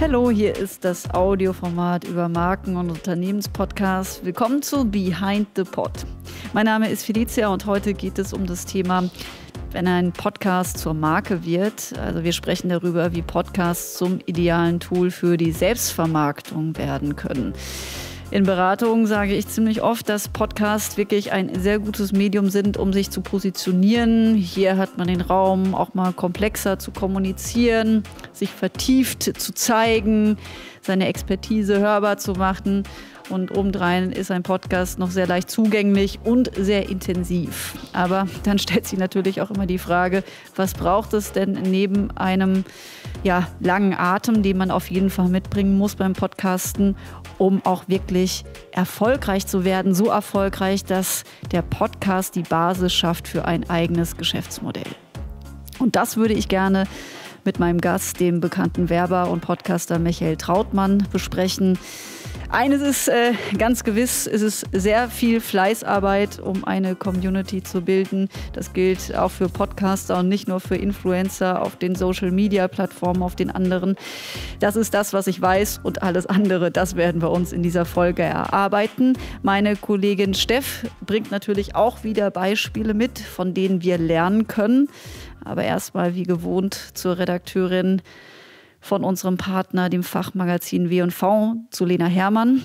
Hallo, hier ist das Audioformat über Marken- und Unternehmenspodcasts. Willkommen zu Behind the Pod. Mein Name ist Felicia und heute geht es um das Thema, wenn ein Podcast zur Marke wird. Also wir sprechen darüber, wie Podcasts zum idealen Tool für die Selbstvermarktung werden können. In Beratungen sage ich ziemlich oft, dass Podcasts wirklich ein sehr gutes Medium sind, um sich zu positionieren. Hier hat man den Raum, auch mal komplexer zu kommunizieren, sich vertieft zu zeigen, seine Expertise hörbar zu machen. Und obendrein ist ein Podcast noch sehr leicht zugänglich und sehr intensiv. Aber dann stellt sich natürlich auch immer die Frage, was braucht es denn neben einem ja, langen Atem, den man auf jeden Fall mitbringen muss beim Podcasten, um auch wirklich erfolgreich zu werden. So erfolgreich, dass der Podcast die Basis schafft für ein eigenes Geschäftsmodell. Und das würde ich gerne mit meinem Gast, dem bekannten Werber und Podcaster Michael Trautmann, besprechen. Eines ist äh, ganz gewiss, ist es ist sehr viel Fleißarbeit, um eine Community zu bilden. Das gilt auch für Podcaster und nicht nur für Influencer auf den Social-Media-Plattformen, auf den anderen. Das ist das, was ich weiß und alles andere, das werden wir uns in dieser Folge erarbeiten. Meine Kollegin Steff bringt natürlich auch wieder Beispiele mit, von denen wir lernen können. Aber erstmal wie gewohnt zur Redakteurin von unserem Partner, dem Fachmagazin W&V, zu Lena Herrmann.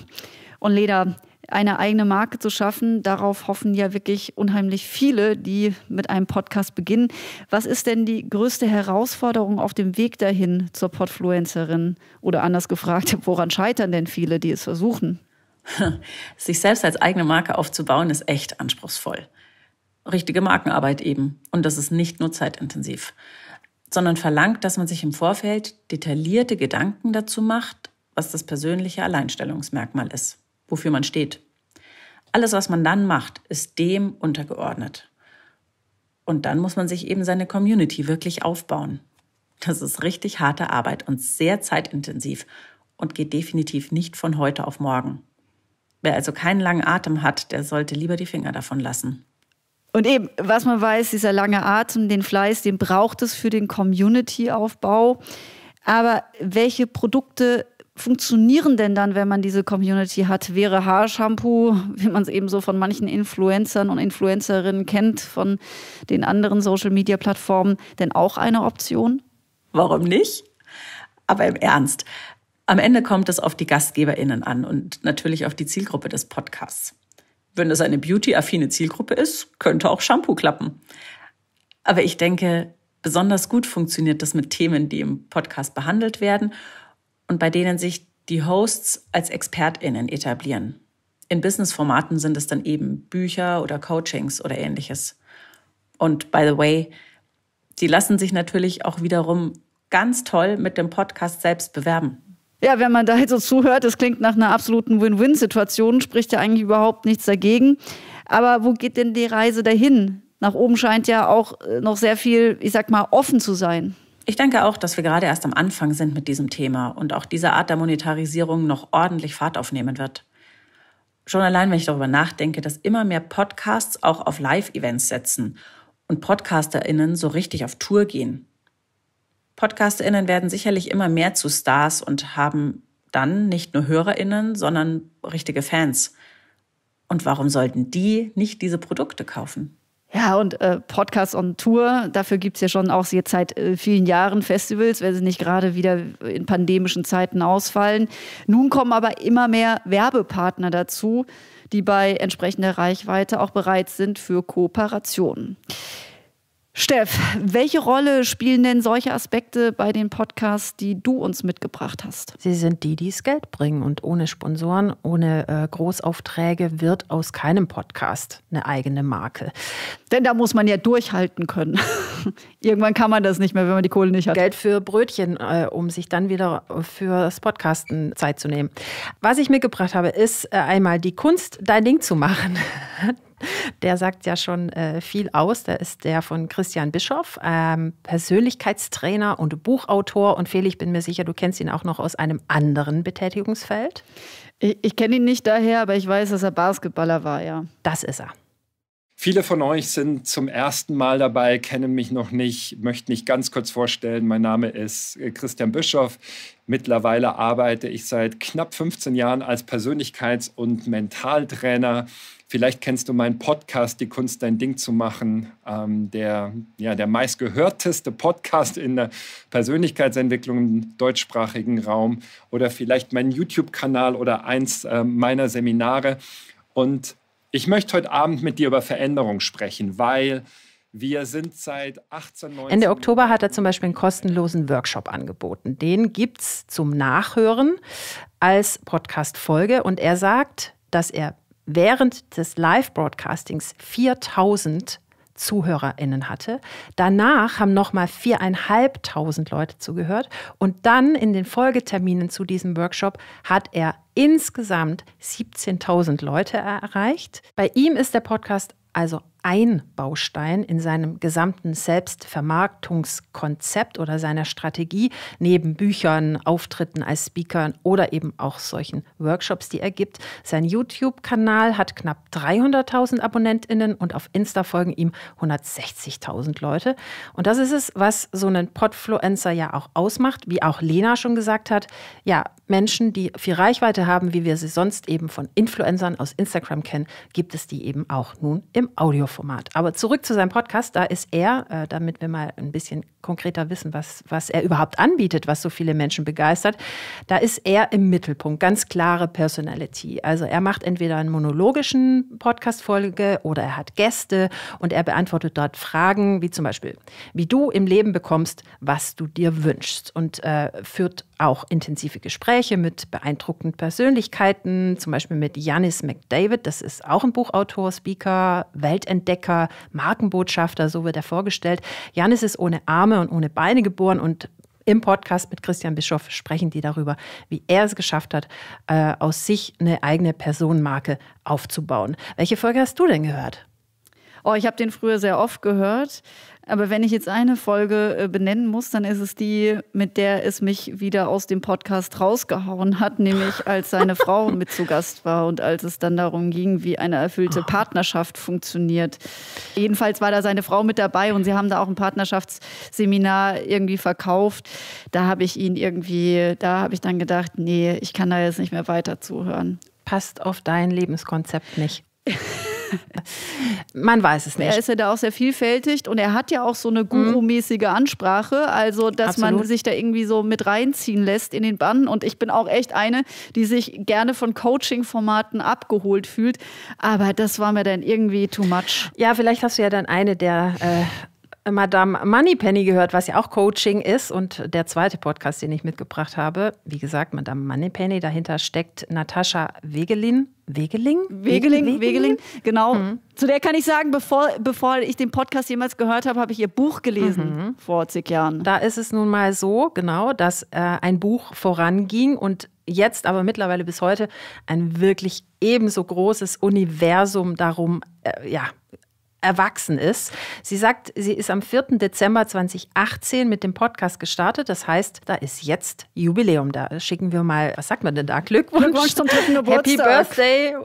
Und Lena, eine eigene Marke zu schaffen, darauf hoffen ja wirklich unheimlich viele, die mit einem Podcast beginnen. Was ist denn die größte Herausforderung auf dem Weg dahin zur Podfluencerin? Oder anders gefragt, woran scheitern denn viele, die es versuchen? Sich selbst als eigene Marke aufzubauen, ist echt anspruchsvoll. Richtige Markenarbeit eben. Und das ist nicht nur zeitintensiv sondern verlangt, dass man sich im Vorfeld detaillierte Gedanken dazu macht, was das persönliche Alleinstellungsmerkmal ist, wofür man steht. Alles, was man dann macht, ist dem untergeordnet. Und dann muss man sich eben seine Community wirklich aufbauen. Das ist richtig harte Arbeit und sehr zeitintensiv und geht definitiv nicht von heute auf morgen. Wer also keinen langen Atem hat, der sollte lieber die Finger davon lassen. Und eben, was man weiß, dieser lange Atem, den Fleiß, den braucht es für den Community-Aufbau. Aber welche Produkte funktionieren denn dann, wenn man diese Community hat? Wäre Haarshampoo, wie man es eben so von manchen Influencern und Influencerinnen kennt, von den anderen Social-Media-Plattformen, denn auch eine Option? Warum nicht? Aber im Ernst, am Ende kommt es auf die Gastgeberinnen an und natürlich auf die Zielgruppe des Podcasts. Wenn das eine beauty-affine Zielgruppe ist, könnte auch Shampoo klappen. Aber ich denke, besonders gut funktioniert das mit Themen, die im Podcast behandelt werden und bei denen sich die Hosts als ExpertInnen etablieren. In Business-Formaten sind es dann eben Bücher oder Coachings oder ähnliches. Und by the way, die lassen sich natürlich auch wiederum ganz toll mit dem Podcast selbst bewerben. Ja, wenn man da jetzt so zuhört, das klingt nach einer absoluten Win-Win-Situation, spricht ja eigentlich überhaupt nichts dagegen. Aber wo geht denn die Reise dahin? Nach oben scheint ja auch äh, noch sehr viel, ich sag mal, offen zu sein. Ich denke auch, dass wir gerade erst am Anfang sind mit diesem Thema und auch diese Art der Monetarisierung noch ordentlich Fahrt aufnehmen wird. Schon allein, wenn ich darüber nachdenke, dass immer mehr Podcasts auch auf Live-Events setzen und PodcasterInnen so richtig auf Tour gehen. PodcasterInnen werden sicherlich immer mehr zu Stars und haben dann nicht nur HörerInnen, sondern richtige Fans. Und warum sollten die nicht diese Produkte kaufen? Ja, und äh, Podcast on Tour, dafür gibt es ja schon auch jetzt seit äh, vielen Jahren Festivals, wenn sie nicht gerade wieder in pandemischen Zeiten ausfallen. Nun kommen aber immer mehr Werbepartner dazu, die bei entsprechender Reichweite auch bereit sind für Kooperationen. Steff, welche Rolle spielen denn solche Aspekte bei den Podcasts, die du uns mitgebracht hast? Sie sind die, die es Geld bringen. Und ohne Sponsoren, ohne äh, Großaufträge wird aus keinem Podcast eine eigene Marke. Denn da muss man ja durchhalten können. Irgendwann kann man das nicht mehr, wenn man die Kohle nicht hat. Geld für Brötchen, äh, um sich dann wieder fürs Podcasten Zeit zu nehmen. Was ich mitgebracht habe, ist äh, einmal die Kunst, dein Ding zu machen. Der sagt ja schon äh, viel aus. Der ist der von Christian Bischoff, ähm, Persönlichkeitstrainer und Buchautor. Und Feli, ich bin mir sicher, du kennst ihn auch noch aus einem anderen Betätigungsfeld. Ich, ich kenne ihn nicht daher, aber ich weiß, dass er Basketballer war, ja. Das ist er. Viele von euch sind zum ersten Mal dabei, kennen mich noch nicht, möchte mich ganz kurz vorstellen. Mein Name ist äh, Christian Bischoff. Mittlerweile arbeite ich seit knapp 15 Jahren als Persönlichkeits- und Mentaltrainer Vielleicht kennst du meinen Podcast, Die Kunst, dein Ding zu machen, ähm, der, ja, der meistgehörteste Podcast in der Persönlichkeitsentwicklung im deutschsprachigen Raum oder vielleicht meinen YouTube-Kanal oder eins äh, meiner Seminare. Und ich möchte heute Abend mit dir über Veränderung sprechen, weil wir sind seit 18, 19 Ende Oktober hat er zum Beispiel einen kostenlosen Workshop angeboten. Den gibt es zum Nachhören als Podcast-Folge. Und er sagt, dass er während des Live-Broadcastings 4000 ZuhörerInnen hatte. Danach haben nochmal 4.500 Leute zugehört. Und dann in den Folgeterminen zu diesem Workshop hat er insgesamt 17.000 Leute erreicht. Bei ihm ist der Podcast also ein Baustein in seinem gesamten Selbstvermarktungskonzept oder seiner Strategie, neben Büchern, Auftritten als Speakern oder eben auch solchen Workshops, die er gibt. Sein YouTube-Kanal hat knapp 300.000 AbonnentInnen und auf Insta folgen ihm 160.000 Leute. Und das ist es, was so einen Podfluencer ja auch ausmacht, wie auch Lena schon gesagt hat. Ja, Menschen, die viel Reichweite haben, wie wir sie sonst eben von Influencern aus Instagram kennen, gibt es die eben auch nun im Audioformat. Radioformat. Aber zurück zu seinem Podcast, da ist er, äh, damit wir mal ein bisschen konkreter wissen, was, was er überhaupt anbietet, was so viele Menschen begeistert, da ist er im Mittelpunkt, ganz klare Personality. Also er macht entweder einen monologischen Podcast-Folge oder er hat Gäste und er beantwortet dort Fragen, wie zum Beispiel, wie du im Leben bekommst, was du dir wünschst und äh, führt auch intensive Gespräche mit beeindruckenden Persönlichkeiten, zum Beispiel mit Janis McDavid, das ist auch ein Buchautor, Speaker, Weltentdecker, Markenbotschafter, so wird er vorgestellt. Janis ist ohne Arme und ohne Beine geboren und im Podcast mit Christian Bischoff sprechen die darüber, wie er es geschafft hat, äh, aus sich eine eigene Personenmarke aufzubauen. Welche Folge hast du denn gehört? Oh, ich habe den früher sehr oft gehört. Aber wenn ich jetzt eine Folge äh, benennen muss, dann ist es die, mit der es mich wieder aus dem Podcast rausgehauen hat, nämlich als seine Frau mit zu Gast war und als es dann darum ging, wie eine erfüllte ah. Partnerschaft funktioniert. Jedenfalls war da seine Frau mit dabei und sie haben da auch ein Partnerschaftsseminar irgendwie verkauft. Da habe ich ihn irgendwie, da habe ich dann gedacht, nee, ich kann da jetzt nicht mehr weiter zuhören. Passt auf dein Lebenskonzept nicht. Man weiß es nicht. Er ist ja da auch sehr vielfältig und er hat ja auch so eine mhm. gurumäßige Ansprache, also dass Absolut. man sich da irgendwie so mit reinziehen lässt in den Bann. Und ich bin auch echt eine, die sich gerne von Coaching-Formaten abgeholt fühlt. Aber das war mir dann irgendwie too much. Ja, vielleicht hast du ja dann eine der äh, Madame Moneypenny gehört, was ja auch Coaching ist. Und der zweite Podcast, den ich mitgebracht habe, wie gesagt, Madame Moneypenny, dahinter steckt Natascha Wegelin. Wegeling? Wegeling, Wegeling, Wegeling. genau. Mhm. Zu der kann ich sagen, bevor, bevor ich den Podcast jemals gehört habe, habe ich ihr Buch gelesen mhm. vor zig Jahren. Da ist es nun mal so, genau, dass äh, ein Buch voranging und jetzt aber mittlerweile bis heute ein wirklich ebenso großes Universum darum äh, ja, erwachsen ist. Sie sagt, sie ist am 4. Dezember 2018 mit dem Podcast gestartet. Das heißt, da ist jetzt Jubiläum. Da schicken wir mal, was sagt man denn da? Glückwunsch, Glückwunsch zum dritten Geburtstag. Happy Birthday.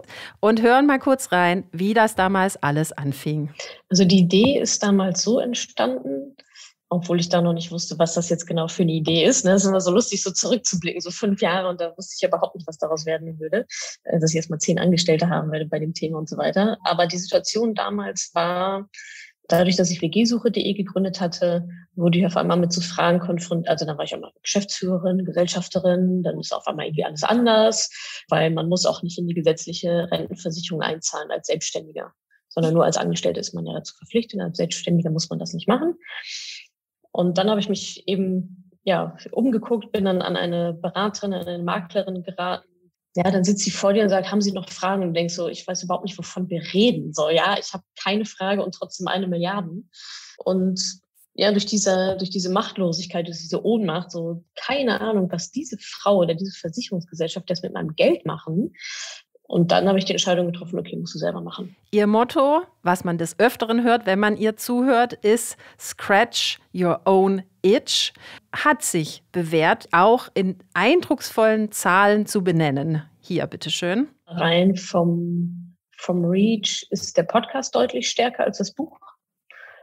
Und hören mal kurz rein, wie das damals alles anfing. Also die Idee ist damals so entstanden, obwohl ich da noch nicht wusste, was das jetzt genau für eine Idee ist. Ne? Es ist immer so lustig, so zurückzublicken, so fünf Jahre und da wusste ich ja überhaupt nicht, was daraus werden würde, äh, dass ich erstmal zehn Angestellte haben werde bei dem Thema und so weiter. Aber die Situation damals war, dadurch, dass ich wg gegründet hatte, wurde ich auf einmal mit so Fragen konfrontiert. Also dann war ich auch mal Geschäftsführerin, Gesellschafterin, dann ist auf einmal irgendwie alles anders, weil man muss auch nicht in die gesetzliche Rentenversicherung einzahlen als Selbstständiger, sondern nur als Angestellte ist man ja dazu verpflichtet. Als Selbstständiger muss man das nicht machen. Und dann habe ich mich eben ja, umgeguckt, bin dann an eine Beraterin, an eine Maklerin geraten. Ja, dann sitzt sie vor dir und sagt, haben Sie noch Fragen? Und denkst so, ich weiß überhaupt nicht, wovon wir reden. So, ja, ich habe keine Frage und trotzdem eine Milliarde. Und ja, durch diese, durch diese Machtlosigkeit, durch diese Ohnmacht, so keine Ahnung, was diese Frau oder diese Versicherungsgesellschaft jetzt mit meinem Geld machen, und dann habe ich die Entscheidung getroffen, okay, musst du selber machen. Ihr Motto, was man des Öfteren hört, wenn man ihr zuhört, ist Scratch Your Own Itch. Hat sich bewährt, auch in eindrucksvollen Zahlen zu benennen. Hier, bitteschön. Rein vom, vom Reach ist der Podcast deutlich stärker als das Buch.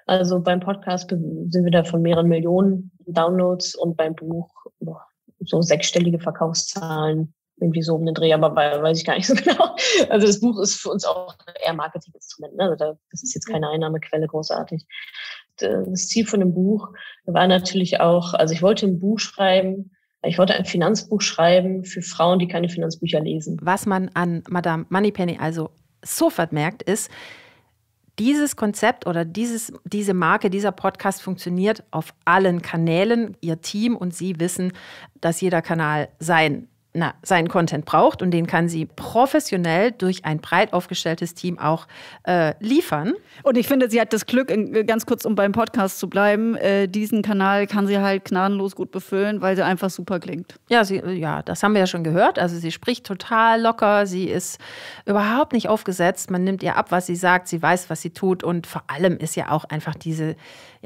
Also beim Podcast sind wir da von mehreren Millionen Downloads und beim Buch boah, so sechsstellige Verkaufszahlen irgendwie so um den Dreh, aber weiß ich gar nicht so genau. Also das Buch ist für uns auch eher Marketinginstrument. Ne? Also das ist jetzt keine Einnahmequelle großartig. Das Ziel von dem Buch war natürlich auch, also ich wollte ein Buch schreiben, ich wollte ein Finanzbuch schreiben für Frauen, die keine Finanzbücher lesen. Was man an Madame Moneypenny also sofort merkt, ist, dieses Konzept oder dieses, diese Marke, dieser Podcast funktioniert auf allen Kanälen. Ihr Team und Sie wissen, dass jeder Kanal sein na, seinen Content braucht und den kann sie professionell durch ein breit aufgestelltes Team auch äh, liefern. Und ich finde, sie hat das Glück, in, ganz kurz um beim Podcast zu bleiben, äh, diesen Kanal kann sie halt gnadenlos gut befüllen, weil sie einfach super klingt. Ja, sie, ja, das haben wir ja schon gehört. Also sie spricht total locker, sie ist überhaupt nicht aufgesetzt, man nimmt ihr ab, was sie sagt, sie weiß, was sie tut und vor allem ist ja auch einfach diese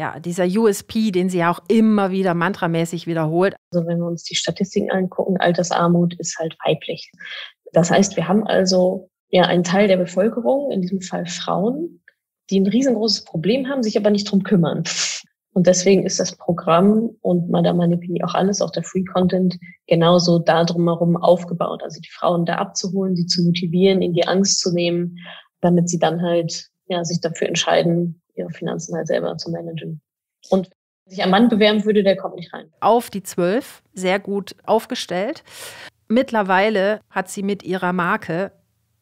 ja, dieser USP, den sie ja auch immer wieder mantramäßig wiederholt. Also wenn wir uns die Statistiken angucken, Altersarmut ist halt weiblich. Das heißt, wir haben also ja einen Teil der Bevölkerung, in diesem Fall Frauen, die ein riesengroßes Problem haben, sich aber nicht drum kümmern. Und deswegen ist das Programm und Madame Manipini auch alles, auch der Free Content, genauso da herum aufgebaut. Also die Frauen da abzuholen, sie zu motivieren, ihnen die Angst zu nehmen, damit sie dann halt ja, sich dafür entscheiden, ihre Finanzen halt selber zu managen. Und wer sich ein Mann bewerben würde, der kommt nicht rein. Auf die zwölf, sehr gut aufgestellt. Mittlerweile hat sie mit ihrer Marke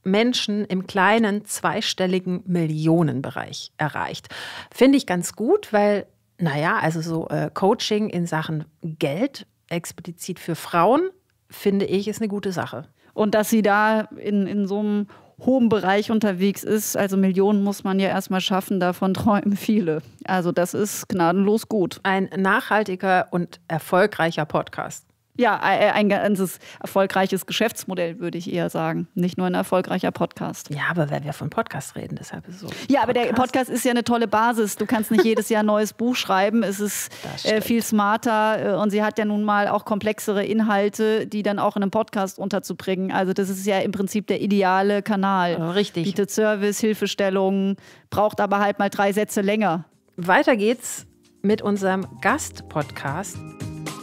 Menschen im kleinen zweistelligen Millionenbereich erreicht. Finde ich ganz gut, weil, naja, also so äh, Coaching in Sachen Geld explizit für Frauen, finde ich, ist eine gute Sache. Und dass sie da in, in so einem hohem Bereich unterwegs ist. Also Millionen muss man ja erstmal schaffen, davon träumen viele. Also das ist gnadenlos gut. Ein nachhaltiger und erfolgreicher Podcast ja, e, e, ein ganzes erfolgreiches Geschäftsmodell, würde ich eher sagen. Nicht nur ein erfolgreicher Podcast. Ja, aber wenn wir von Podcast reden, deshalb ist es so. Ja, aber der Podcast ist ja eine tolle Basis. Du kannst nicht jedes Jahr ein neues Buch schreiben. Es ist äh, viel smarter äh, und sie hat ja nun mal auch komplexere Inhalte, die dann auch in einem Podcast unterzubringen. Also das ist ja im Prinzip der ideale Kanal. richtig. Bietet Service, Hilfestellungen, braucht aber halt mal drei Sätze länger. Weiter geht's mit unserem Gast-Podcast.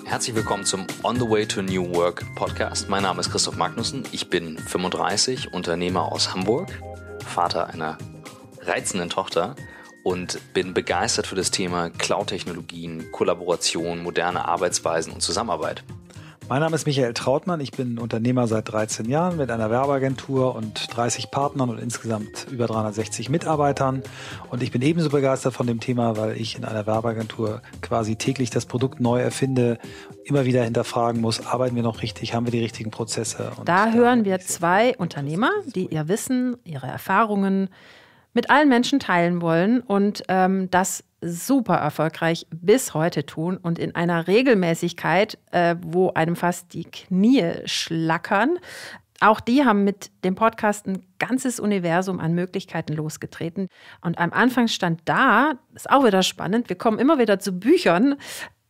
Herzlich willkommen zum On the Way to New Work Podcast. Mein Name ist Christoph Magnussen. Ich bin 35, Unternehmer aus Hamburg, Vater einer reizenden Tochter und bin begeistert für das Thema Cloud-Technologien, Kollaboration, moderne Arbeitsweisen und Zusammenarbeit. Mein Name ist Michael Trautmann, ich bin Unternehmer seit 13 Jahren mit einer Werbeagentur und 30 Partnern und insgesamt über 360 Mitarbeitern. Und ich bin ebenso begeistert von dem Thema, weil ich in einer Werbeagentur quasi täglich das Produkt neu erfinde, immer wieder hinterfragen muss, arbeiten wir noch richtig, haben wir die richtigen Prozesse. da hören wir zwei Unternehmer, die ihr Wissen, ihre Erfahrungen, mit allen Menschen teilen wollen und ähm, das super erfolgreich bis heute tun und in einer Regelmäßigkeit, äh, wo einem fast die Knie schlackern. Auch die haben mit dem Podcast ein ganzes Universum an Möglichkeiten losgetreten. Und am Anfang stand da, ist auch wieder spannend, wir kommen immer wieder zu Büchern,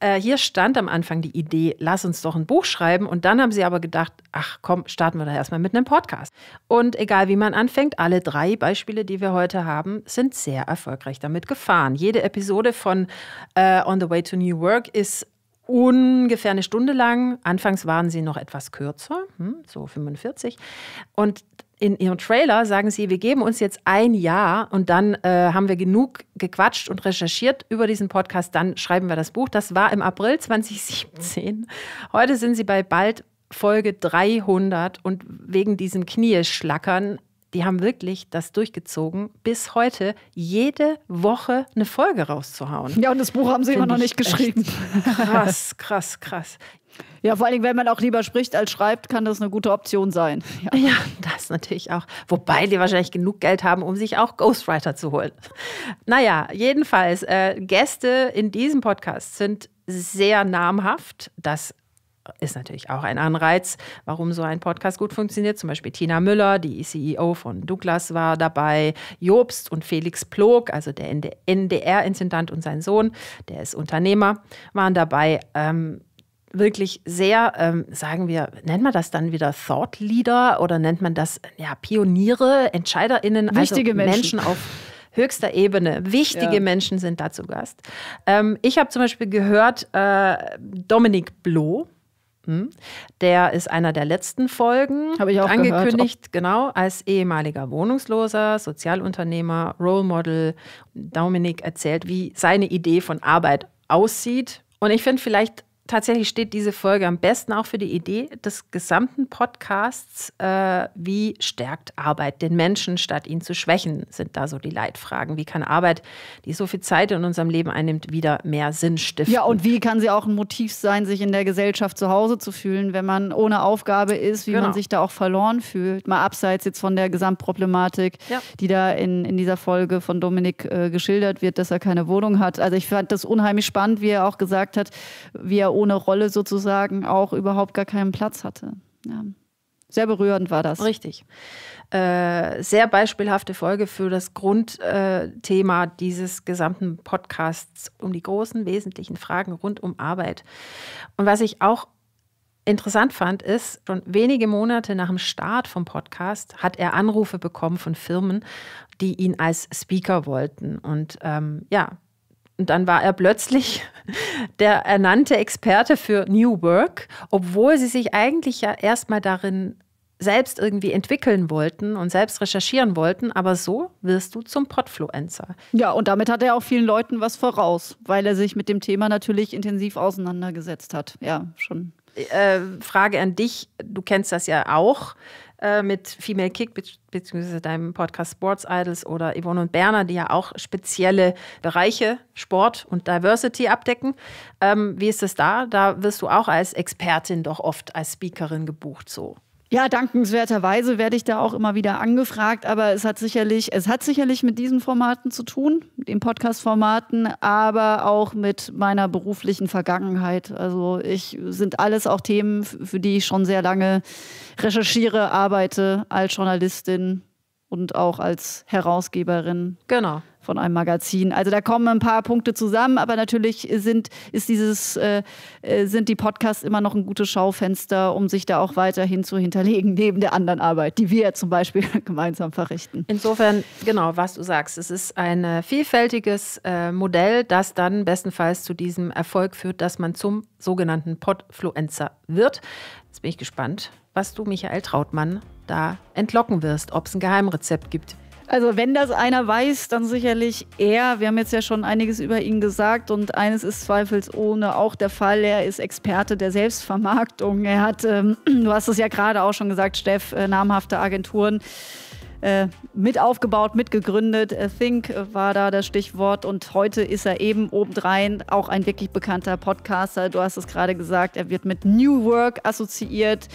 äh, hier stand am Anfang die Idee, lass uns doch ein Buch schreiben. Und dann haben sie aber gedacht, ach komm, starten wir doch erstmal mit einem Podcast. Und egal wie man anfängt, alle drei Beispiele, die wir heute haben, sind sehr erfolgreich damit gefahren. Jede Episode von äh, On the Way to New Work ist ungefähr eine Stunde lang. Anfangs waren sie noch etwas kürzer, hm, so 45. Und in ihrem Trailer sagen sie, wir geben uns jetzt ein Jahr und dann äh, haben wir genug gequatscht und recherchiert über diesen Podcast, dann schreiben wir das Buch. Das war im April 2017. Heute sind sie bei bald Folge 300 und wegen diesem Knieschlackern, die haben wirklich das durchgezogen, bis heute jede Woche eine Folge rauszuhauen. Ja, und das Buch haben sie Find immer noch nicht geschrieben. Krass, krass, krass. Ja, vor allem, wenn man auch lieber spricht als schreibt, kann das eine gute Option sein. Ja. ja, das natürlich auch. Wobei die wahrscheinlich genug Geld haben, um sich auch Ghostwriter zu holen. Naja, jedenfalls, äh, Gäste in diesem Podcast sind sehr namhaft. Das ist natürlich auch ein Anreiz, warum so ein Podcast gut funktioniert. Zum Beispiel Tina Müller, die CEO von Douglas, war dabei. Jobst und Felix Plog, also der NDR-Intendant und sein Sohn, der ist Unternehmer, waren dabei. Ähm, wirklich sehr, ähm, sagen wir, nennt man das dann wieder Thought Leader oder nennt man das ja, Pioniere, EntscheiderInnen, also Wichtige also Menschen, Menschen auf höchster Ebene. Wichtige ja. Menschen sind da zu Gast. Ähm, ich habe zum Beispiel gehört, äh, Dominik Bloh, hm? der ist einer der letzten Folgen Habe ich auch angekündigt, gehört. genau, als ehemaliger Wohnungsloser, Sozialunternehmer, Role Model. Dominik erzählt, wie seine Idee von Arbeit aussieht. Und ich finde, vielleicht tatsächlich steht diese Folge am besten auch für die Idee des gesamten Podcasts, äh, wie stärkt Arbeit den Menschen, statt ihn zu schwächen, sind da so die Leitfragen. Wie kann Arbeit, die so viel Zeit in unserem Leben einnimmt, wieder mehr Sinn stiften? Ja, und wie kann sie auch ein Motiv sein, sich in der Gesellschaft zu Hause zu fühlen, wenn man ohne Aufgabe ist, wie genau. man sich da auch verloren fühlt, mal abseits jetzt von der Gesamtproblematik, ja. die da in, in dieser Folge von Dominik äh, geschildert wird, dass er keine Wohnung hat. Also ich fand das unheimlich spannend, wie er auch gesagt hat, wie er ohne Rolle sozusagen auch überhaupt gar keinen Platz hatte. Ja. Sehr berührend war das. Richtig. Äh, sehr beispielhafte Folge für das Grundthema äh, dieses gesamten Podcasts um die großen wesentlichen Fragen rund um Arbeit. Und was ich auch interessant fand, ist, schon wenige Monate nach dem Start vom Podcast hat er Anrufe bekommen von Firmen, die ihn als Speaker wollten. Und ähm, ja, und dann war er plötzlich der ernannte Experte für New Work, obwohl sie sich eigentlich ja erstmal darin selbst irgendwie entwickeln wollten und selbst recherchieren wollten, aber so wirst du zum Podfluencer. Ja, und damit hat er auch vielen Leuten was voraus, weil er sich mit dem Thema natürlich intensiv auseinandergesetzt hat. Ja, schon. Äh, Frage an dich, du kennst das ja auch. Äh, mit Female Kick bzw. deinem Podcast Sports Idols oder Yvonne und Berner, die ja auch spezielle Bereiche Sport und Diversity abdecken. Ähm, wie ist es da? Da wirst du auch als Expertin doch oft als Speakerin gebucht so. Ja, dankenswerterweise werde ich da auch immer wieder angefragt, aber es hat sicherlich, es hat sicherlich mit diesen Formaten zu tun, mit den Podcast-Formaten, aber auch mit meiner beruflichen Vergangenheit. Also ich sind alles auch Themen, für die ich schon sehr lange recherchiere, arbeite als Journalistin und auch als Herausgeberin. Genau von einem Magazin. Also da kommen ein paar Punkte zusammen, aber natürlich sind, ist dieses, äh, äh sind die Podcasts immer noch ein gutes Schaufenster, um sich da auch weiterhin zu hinterlegen, neben der anderen Arbeit, die wir zum Beispiel gemeinsam verrichten. Insofern, genau, was du sagst, es ist ein äh, vielfältiges äh, Modell, das dann bestenfalls zu diesem Erfolg führt, dass man zum sogenannten Podfluencer wird. Jetzt bin ich gespannt, was du, Michael Trautmann, da entlocken wirst, ob es ein Geheimrezept gibt also wenn das einer weiß, dann sicherlich er. Wir haben jetzt ja schon einiges über ihn gesagt und eines ist zweifelsohne auch der Fall. Er ist Experte der Selbstvermarktung. Er hat, ähm, du hast es ja gerade auch schon gesagt, Steff, äh, namhafte Agenturen äh, mit aufgebaut, mit gegründet. Think war da das Stichwort und heute ist er eben obendrein auch ein wirklich bekannter Podcaster. Du hast es gerade gesagt, er wird mit New Work assoziiert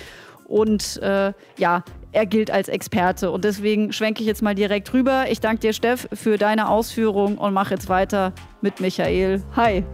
und äh, ja, er gilt als Experte. Und deswegen schwenke ich jetzt mal direkt rüber. Ich danke dir, Steff, für deine Ausführung und mache jetzt weiter mit Michael. Hi.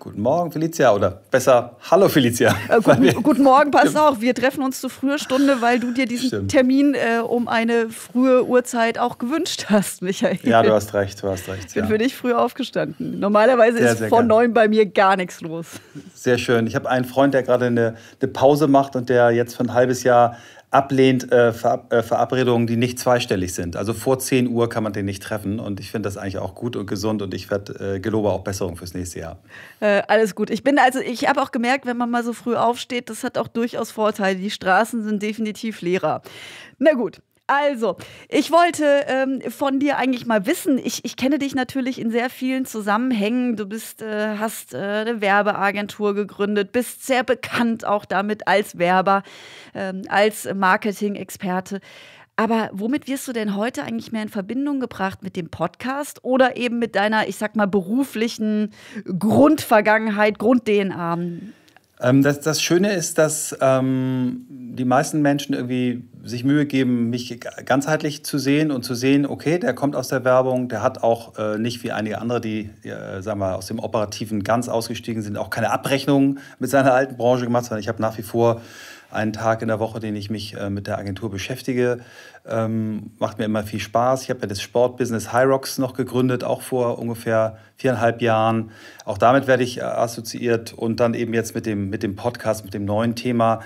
Guten Morgen, Felicia, oder besser, hallo, Felicia. Äh, guten, guten, Morgen, passt auch. Wir treffen uns zu früher Stunde, weil du dir diesen Stimmt. Termin äh, um eine frühe Uhrzeit auch gewünscht hast, Michael. Ja, du hast recht, du hast recht. Ich bin ja. für dich früh aufgestanden. Normalerweise sehr, ist sehr vor gern. neun bei mir gar nichts los. Sehr schön. Ich habe einen Freund, der gerade eine, eine Pause macht und der jetzt für ein halbes Jahr ablehnt äh, äh, Verabredungen, die nicht zweistellig sind. Also vor 10 Uhr kann man den nicht treffen und ich finde das eigentlich auch gut und gesund und ich werde äh, gelobe auch Besserung fürs nächste Jahr. Äh, alles gut. Ich bin also, ich habe auch gemerkt, wenn man mal so früh aufsteht, das hat auch durchaus Vorteile. Die Straßen sind definitiv leerer. Na gut, also, ich wollte ähm, von dir eigentlich mal wissen, ich, ich kenne dich natürlich in sehr vielen Zusammenhängen. Du bist, äh, hast äh, eine Werbeagentur gegründet, bist sehr bekannt auch damit als Werber, ähm, als Marketing-Experte. Aber womit wirst du denn heute eigentlich mehr in Verbindung gebracht? Mit dem Podcast oder eben mit deiner, ich sag mal, beruflichen Grundvergangenheit, Grund-DNA? Ähm, das, das Schöne ist, dass ähm, die meisten Menschen irgendwie sich Mühe geben, mich ganzheitlich zu sehen und zu sehen, okay, der kommt aus der Werbung, der hat auch äh, nicht wie einige andere, die äh, sagen wir, aus dem Operativen ganz ausgestiegen sind, auch keine Abrechnungen mit seiner alten Branche gemacht, sondern ich habe nach wie vor einen Tag in der Woche, den ich mich äh, mit der Agentur beschäftige. Ähm, macht mir immer viel Spaß. Ich habe ja das Sportbusiness Hyrox noch gegründet, auch vor ungefähr viereinhalb Jahren. Auch damit werde ich äh, assoziiert und dann eben jetzt mit dem, mit dem Podcast, mit dem neuen Thema.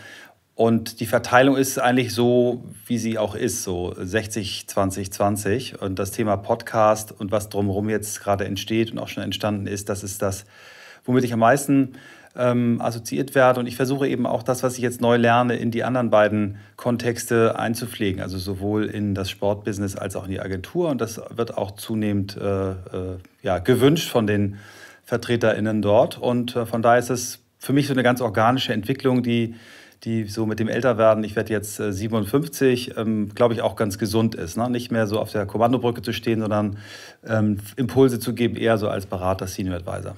Und die Verteilung ist eigentlich so, wie sie auch ist, so 60, 20, 20. Und das Thema Podcast und was drumherum jetzt gerade entsteht und auch schon entstanden ist, das ist das, womit ich am meisten ähm, assoziiert werde. Und ich versuche eben auch das, was ich jetzt neu lerne, in die anderen beiden Kontexte einzupflegen. Also sowohl in das Sportbusiness als auch in die Agentur. Und das wird auch zunehmend äh, äh, ja, gewünscht von den VertreterInnen dort. Und äh, von daher ist es für mich so eine ganz organische Entwicklung, die die so mit dem Älterwerden, ich werde jetzt 57, äh, ähm, glaube ich, auch ganz gesund ist. Ne? Nicht mehr so auf der Kommandobrücke zu stehen, sondern ähm, Impulse zu geben, eher so als Berater, Senior Advisor.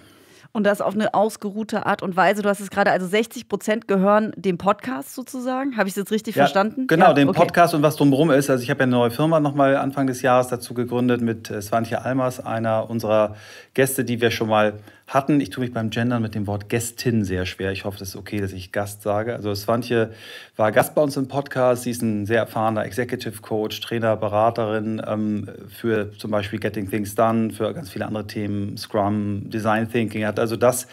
Und das auf eine ausgeruhte Art und Weise. Du hast es gerade, also 60 Prozent gehören dem Podcast sozusagen. Habe ich es jetzt richtig ja, verstanden? Genau, ja, dem okay. Podcast und was drumherum ist. Also ich habe ja eine neue Firma nochmal Anfang des Jahres dazu gegründet mit äh, Svante Almas, einer unserer Gäste, die wir schon mal hatten. Ich tue mich beim Gendern mit dem Wort Gästin sehr schwer. Ich hoffe, es ist okay, dass ich Gast sage. Also Swantje war Gast bei uns im Podcast. Sie ist ein sehr erfahrener Executive Coach, Trainer, Beraterin ähm, für zum Beispiel Getting Things Done, für ganz viele andere Themen, Scrum, Design Thinking. Hat also das,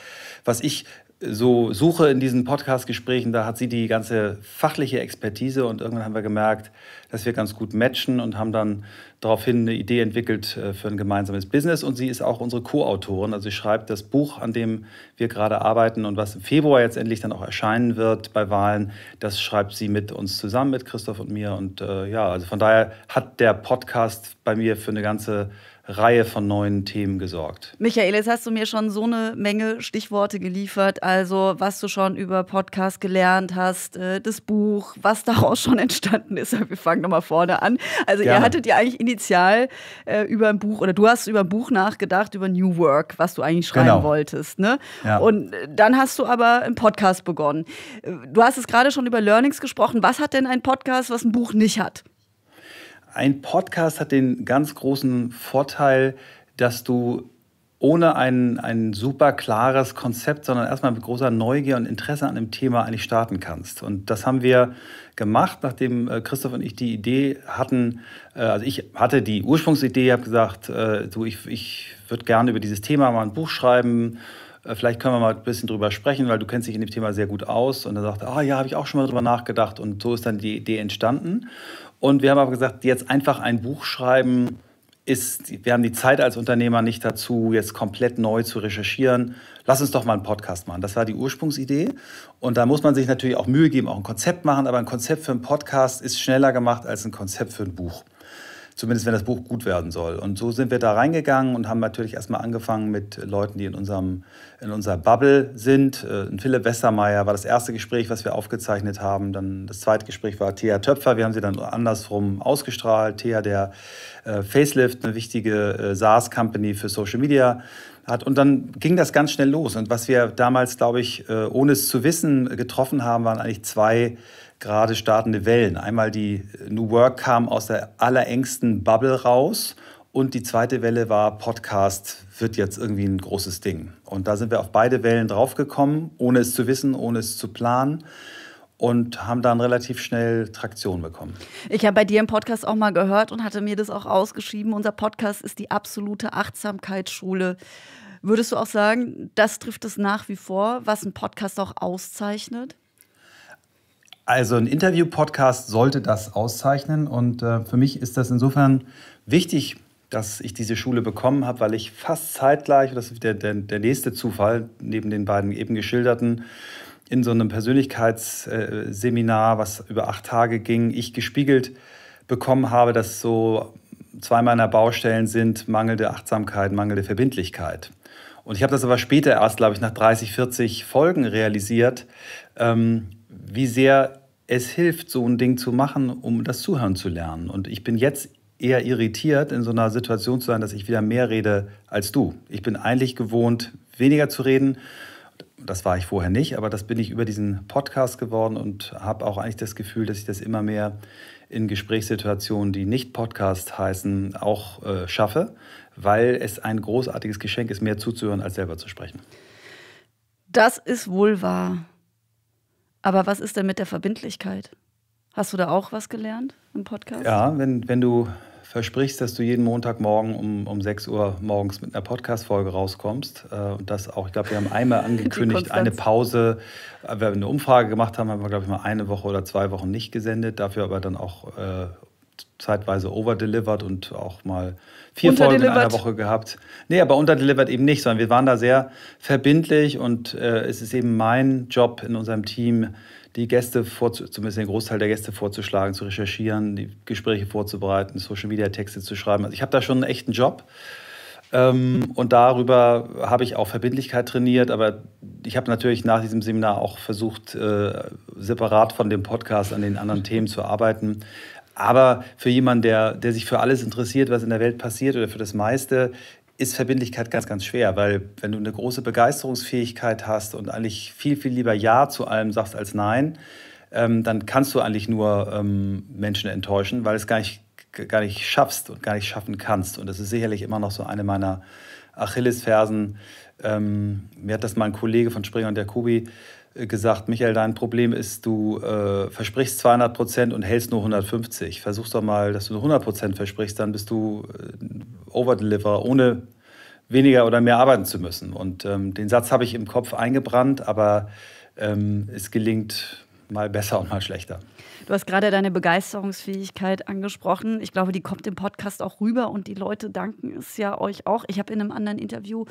was ich so suche in diesen Podcast-Gesprächen, da hat sie die ganze fachliche Expertise und irgendwann haben wir gemerkt, dass wir ganz gut matchen und haben dann daraufhin eine Idee entwickelt äh, für ein gemeinsames Business und sie ist auch unsere Co-Autorin, also sie schreibt das Buch, an dem wir gerade arbeiten und was im Februar jetzt endlich dann auch erscheinen wird bei Wahlen, das schreibt sie mit uns zusammen, mit Christoph und mir und äh, ja, also von daher hat der Podcast bei mir für eine ganze Reihe von neuen Themen gesorgt. Michael, jetzt hast du mir schon so eine Menge Stichworte geliefert, also was du schon über Podcast gelernt hast, äh, das Buch, was daraus schon entstanden ist. Wir fangen nochmal vorne an. Also Gerne. ihr hattet ja eigentlich initial äh, über ein Buch oder du hast über ein Buch nachgedacht, über New Work, was du eigentlich schreiben genau. wolltest. Ne? Ja. Und äh, dann hast du aber einen Podcast begonnen. Du hast es gerade schon über Learnings gesprochen. Was hat denn ein Podcast, was ein Buch nicht hat? Ein Podcast hat den ganz großen Vorteil, dass du ohne ein, ein super klares Konzept, sondern erstmal mit großer Neugier und Interesse an dem Thema eigentlich starten kannst. Und das haben wir gemacht, nachdem äh, Christoph und ich die Idee hatten. Äh, also ich hatte die Ursprungsidee, habe gesagt, äh, du, ich, ich würde gerne über dieses Thema mal ein Buch schreiben. Vielleicht können wir mal ein bisschen drüber sprechen, weil du kennst dich in dem Thema sehr gut aus. Und er sagte, ah oh, ja, habe ich auch schon mal drüber nachgedacht. Und so ist dann die Idee entstanden. Und wir haben aber gesagt, jetzt einfach ein Buch schreiben, ist, wir haben die Zeit als Unternehmer nicht dazu, jetzt komplett neu zu recherchieren. Lass uns doch mal einen Podcast machen. Das war die Ursprungsidee. Und da muss man sich natürlich auch Mühe geben, auch ein Konzept machen. Aber ein Konzept für einen Podcast ist schneller gemacht als ein Konzept für ein Buch zumindest wenn das Buch gut werden soll. Und so sind wir da reingegangen und haben natürlich erstmal angefangen mit Leuten, die in, unserem, in unserer Bubble sind. Äh, Philipp Westermeier war das erste Gespräch, was wir aufgezeichnet haben. Dann das zweite Gespräch war Thea Töpfer. Wir haben sie dann andersrum ausgestrahlt. Thea, der äh, Facelift, eine wichtige äh, SaaS-Company für Social Media hat. Und dann ging das ganz schnell los. Und was wir damals, glaube ich, äh, ohne es zu wissen, getroffen haben, waren eigentlich zwei gerade startende Wellen. Einmal die äh, New Work kam aus der allerengsten Bubble raus und die zweite Welle war, Podcast wird jetzt irgendwie ein großes Ding. Und da sind wir auf beide Wellen draufgekommen, ohne es zu wissen, ohne es zu planen. Und haben dann relativ schnell Traktion bekommen. Ich habe bei dir im Podcast auch mal gehört und hatte mir das auch ausgeschrieben. Unser Podcast ist die absolute Achtsamkeitsschule. Würdest du auch sagen, das trifft es nach wie vor, was ein Podcast auch auszeichnet? Also ein Interview-Podcast sollte das auszeichnen und äh, für mich ist das insofern wichtig, dass ich diese Schule bekommen habe, weil ich fast zeitgleich, das ist der, der, der nächste Zufall neben den beiden eben geschilderten, in so einem Persönlichkeitsseminar, äh, was über acht Tage ging, ich gespiegelt bekommen habe, dass so zwei meiner Baustellen sind mangelnde Achtsamkeit, mangelnde Verbindlichkeit. Und ich habe das aber später erst, glaube ich, nach 30, 40 Folgen realisiert, ähm, wie sehr es hilft, so ein Ding zu machen, um das Zuhören zu lernen. Und ich bin jetzt eher irritiert, in so einer Situation zu sein, dass ich wieder mehr rede als du. Ich bin eigentlich gewohnt, weniger zu reden. Das war ich vorher nicht, aber das bin ich über diesen Podcast geworden und habe auch eigentlich das Gefühl, dass ich das immer mehr in Gesprächssituationen, die nicht Podcast heißen, auch äh, schaffe, weil es ein großartiges Geschenk ist, mehr zuzuhören, als selber zu sprechen. Das ist wohl wahr. Aber was ist denn mit der Verbindlichkeit? Hast du da auch was gelernt im Podcast? Ja, wenn, wenn du versprichst, dass du jeden Montagmorgen um, um 6 Uhr morgens mit einer Podcast-Folge rauskommst. Äh, und das auch, ich glaube, wir haben einmal angekündigt, eine Pause. Äh, wir eine Umfrage gemacht haben, haben wir, glaube ich, mal eine Woche oder zwei Wochen nicht gesendet, dafür aber dann auch äh, zeitweise overdelivered und auch mal vier Folgen in einer Woche gehabt. Nee, aber unterdelivered eben nicht, sondern wir waren da sehr verbindlich und äh, es ist eben mein Job in unserem Team, die Gäste, zumindest den Großteil der Gäste vorzuschlagen, zu recherchieren, die Gespräche vorzubereiten, Social Media Texte zu schreiben. Also ich habe da schon einen echten Job. Ähm, und darüber habe ich auch Verbindlichkeit trainiert, aber ich habe natürlich nach diesem Seminar auch versucht, äh, separat von dem Podcast an den anderen Themen zu arbeiten. Aber für jemanden, der, der sich für alles interessiert, was in der Welt passiert oder für das meiste, ist Verbindlichkeit ganz, ganz schwer, weil wenn du eine große Begeisterungsfähigkeit hast und eigentlich viel, viel lieber Ja zu allem sagst als Nein, ähm, dann kannst du eigentlich nur ähm, Menschen enttäuschen, weil es gar nicht, gar nicht schaffst und gar nicht schaffen kannst. Und das ist sicherlich immer noch so eine meiner Achillesfersen. Ähm, mir hat das mal ein Kollege von Springer und Jacobi äh, gesagt, Michael, dein Problem ist, du äh, versprichst 200 Prozent und hältst nur 150. Versuch doch mal, dass du nur 100 Prozent versprichst, dann bist du äh, Overdeliver, ohne weniger oder mehr arbeiten zu müssen. Und ähm, den Satz habe ich im Kopf eingebrannt, aber ähm, es gelingt mal besser und mal schlechter. Du hast gerade deine Begeisterungsfähigkeit angesprochen. Ich glaube, die kommt im Podcast auch rüber und die Leute danken es ja euch auch. Ich habe in einem anderen Interview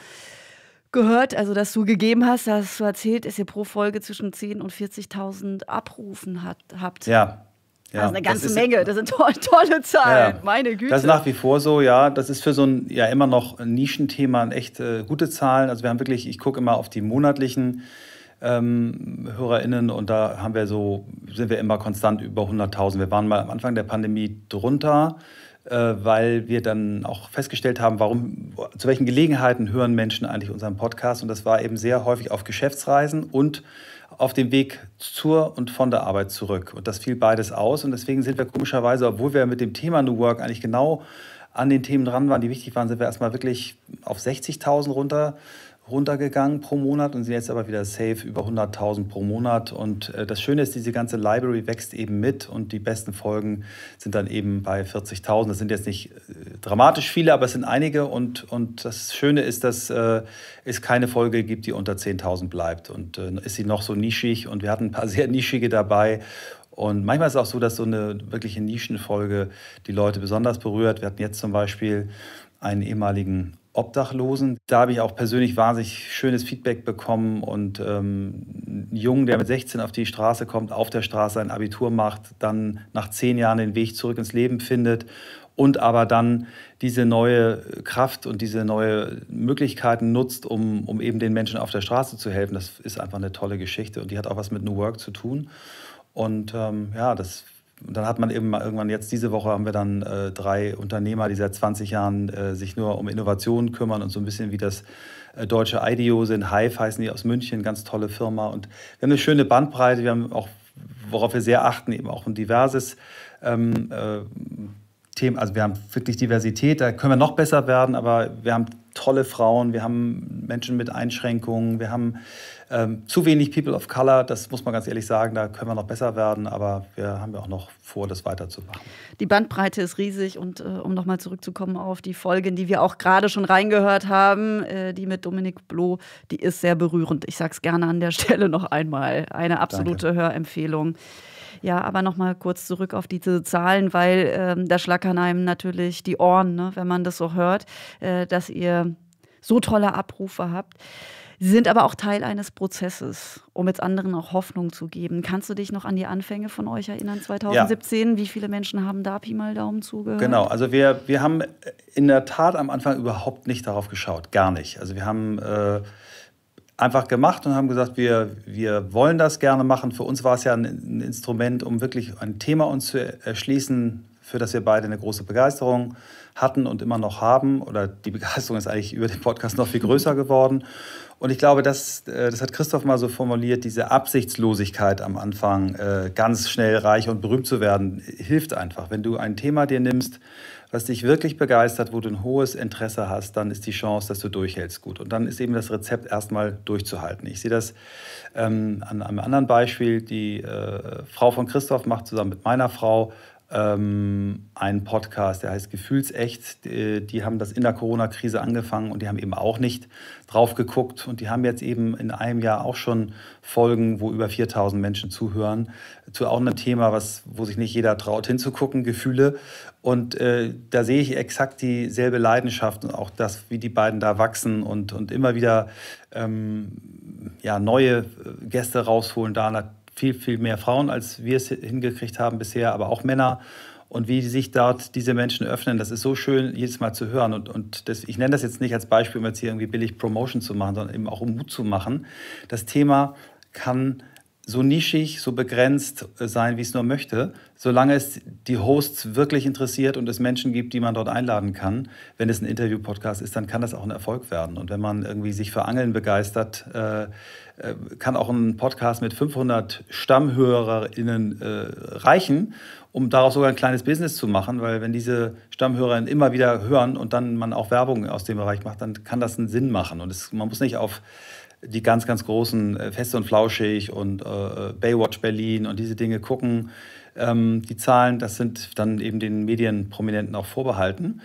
gehört, also dass du gegeben hast, dass du erzählt, dass ihr pro Folge zwischen 10.000 und 40.000 Abrufen hat, habt. Ja. ja. Das ist eine ganze das ist, Menge, das sind tolle, tolle Zahlen, ja. meine Güte. Das ist nach wie vor so, ja. Das ist für so ein ja immer noch ein Nischenthema ein echt äh, gute Zahlen. Also wir haben wirklich, ich gucke immer auf die monatlichen ähm, HörerInnen und da haben wir so, sind wir immer konstant über 100.000. Wir waren mal am Anfang der Pandemie drunter. Äh, weil wir dann auch festgestellt haben, warum, zu welchen Gelegenheiten hören Menschen eigentlich unseren Podcast. Und das war eben sehr häufig auf Geschäftsreisen und auf dem Weg zur und von der Arbeit zurück. Und das fiel beides aus. Und deswegen sind wir komischerweise, obwohl wir mit dem Thema New Work eigentlich genau an den Themen dran waren, die wichtig waren, sind wir erstmal wirklich auf 60.000 runter runtergegangen pro Monat und sind jetzt aber wieder safe über 100.000 pro Monat. Und äh, das Schöne ist, diese ganze Library wächst eben mit und die besten Folgen sind dann eben bei 40.000. Das sind jetzt nicht äh, dramatisch viele, aber es sind einige. Und, und das Schöne ist, dass äh, es keine Folge gibt, die unter 10.000 bleibt. Und ist sie noch so nischig und wir hatten ein paar sehr nischige dabei. Und manchmal ist es auch so, dass so eine wirkliche Nischenfolge die Leute besonders berührt. Wir hatten jetzt zum Beispiel einen ehemaligen Obdachlosen. Da habe ich auch persönlich wahnsinnig schönes Feedback bekommen und ähm, ein Jungen, der mit 16 auf die Straße kommt, auf der Straße ein Abitur macht, dann nach zehn Jahren den Weg zurück ins Leben findet und aber dann diese neue Kraft und diese neue Möglichkeiten nutzt, um, um eben den Menschen auf der Straße zu helfen. Das ist einfach eine tolle Geschichte und die hat auch was mit New Work zu tun. Und ähm, ja, das und dann hat man eben mal irgendwann jetzt diese Woche haben wir dann äh, drei Unternehmer, die seit 20 Jahren äh, sich nur um Innovationen kümmern und so ein bisschen wie das äh, deutsche IDEO sind. Hive heißen die aus München, ganz tolle Firma. Und wir haben eine schöne Bandbreite. Wir haben auch, worauf wir sehr achten, eben auch ein diverses ähm, äh, Thema. Also wir haben wirklich Diversität. Da können wir noch besser werden, aber wir haben tolle Frauen, wir haben Menschen mit Einschränkungen, wir haben ähm, zu wenig People of Color, das muss man ganz ehrlich sagen, da können wir noch besser werden, aber wir haben ja auch noch vor, das weiterzumachen. Die Bandbreite ist riesig und äh, um nochmal zurückzukommen auf die Folgen, die wir auch gerade schon reingehört haben, äh, die mit Dominik Bloh, die ist sehr berührend. Ich sage es gerne an der Stelle noch einmal. Eine absolute Danke. Hörempfehlung. Ja, aber nochmal kurz zurück auf diese Zahlen, weil ähm, da schlackern einem natürlich die Ohren, ne, wenn man das so hört, äh, dass ihr so tolle Abrufe habt. Sie sind aber auch Teil eines Prozesses, um jetzt anderen auch Hoffnung zu geben. Kannst du dich noch an die Anfänge von euch erinnern, 2017? Ja. Wie viele Menschen haben da Pi mal Daumen zugehört? Genau, also wir, wir haben in der Tat am Anfang überhaupt nicht darauf geschaut, gar nicht. Also wir haben... Äh einfach gemacht und haben gesagt, wir, wir wollen das gerne machen. Für uns war es ja ein, ein Instrument, um wirklich ein Thema uns zu erschließen, für das wir beide eine große Begeisterung hatten und immer noch haben. Oder die Begeisterung ist eigentlich über den Podcast noch viel größer geworden. Und ich glaube, das, äh, das hat Christoph mal so formuliert, diese Absichtslosigkeit am Anfang, äh, ganz schnell reich und berühmt zu werden, hilft einfach. Wenn du ein Thema dir nimmst, was dich wirklich begeistert, wo du ein hohes Interesse hast, dann ist die Chance, dass du durchhältst, gut. Und dann ist eben das Rezept erstmal durchzuhalten. Ich sehe das ähm, an einem anderen Beispiel. Die äh, Frau von Christoph macht zusammen mit meiner Frau ähm, einen Podcast, der heißt Gefühlsecht. Die, die haben das in der Corona-Krise angefangen und die haben eben auch nicht drauf geguckt. Und die haben jetzt eben in einem Jahr auch schon Folgen, wo über 4000 Menschen zuhören, zu auch einem Thema, was, wo sich nicht jeder traut hinzugucken, Gefühle. Und äh, da sehe ich exakt dieselbe Leidenschaft und auch das, wie die beiden da wachsen und, und immer wieder ähm, ja, neue äh, Gäste rausholen, da viel, viel mehr Frauen, als wir es hingekriegt haben bisher, aber auch Männer. Und wie sich dort diese Menschen öffnen, das ist so schön, jedes Mal zu hören. Und, und das, ich nenne das jetzt nicht als Beispiel, um jetzt hier irgendwie billig Promotion zu machen, sondern eben auch um Mut zu machen. Das Thema kann so nischig, so begrenzt äh, sein, wie es nur möchte, solange es die Hosts wirklich interessiert und es Menschen gibt, die man dort einladen kann. Wenn es ein Interview-Podcast ist, dann kann das auch ein Erfolg werden. Und wenn man irgendwie sich für Angeln begeistert, äh, äh kann auch ein Podcast mit 500 StammhörerInnen äh, reichen, um daraus sogar ein kleines Business zu machen, weil wenn diese StammhörerInnen immer wieder hören und dann man auch Werbung aus dem Bereich macht, dann kann das einen Sinn machen. Und es, man muss nicht auf die ganz, ganz großen äh, Feste und Flauschig und äh, Baywatch Berlin und diese Dinge gucken. Ähm, die Zahlen, das sind dann eben den Medienprominenten auch vorbehalten.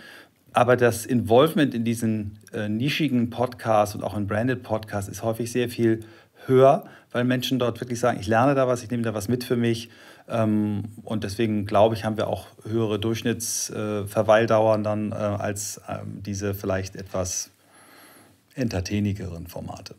Aber das Involvement in diesen äh, nischigen Podcasts und auch in Branded Podcasts ist häufig sehr viel höher, weil Menschen dort wirklich sagen, ich lerne da was, ich nehme da was mit für mich. Ähm, und deswegen glaube ich, haben wir auch höhere Durchschnittsverweildauern äh, dann äh, als ähm, diese vielleicht etwas entertainigeren Formate.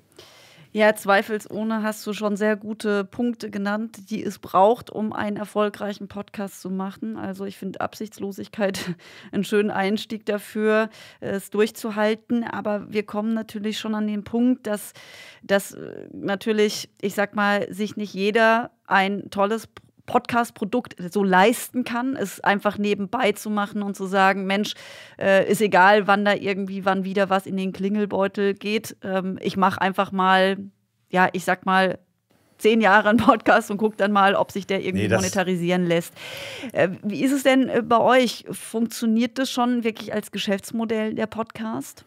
Ja, zweifelsohne hast du schon sehr gute Punkte genannt, die es braucht, um einen erfolgreichen Podcast zu machen. Also ich finde Absichtslosigkeit einen schönen Einstieg dafür, es durchzuhalten. Aber wir kommen natürlich schon an den Punkt, dass, dass äh, natürlich, ich sag mal, sich nicht jeder ein tolles Projekt Podcast-Produkt so leisten kann, es einfach nebenbei zu machen und zu sagen, Mensch, äh, ist egal, wann da irgendwie, wann wieder was in den Klingelbeutel geht. Ähm, ich mache einfach mal, ja, ich sag mal, zehn Jahre einen Podcast und gucke dann mal, ob sich der irgendwie nee, monetarisieren lässt. Äh, wie ist es denn äh, bei euch? Funktioniert das schon wirklich als Geschäftsmodell, der Podcast?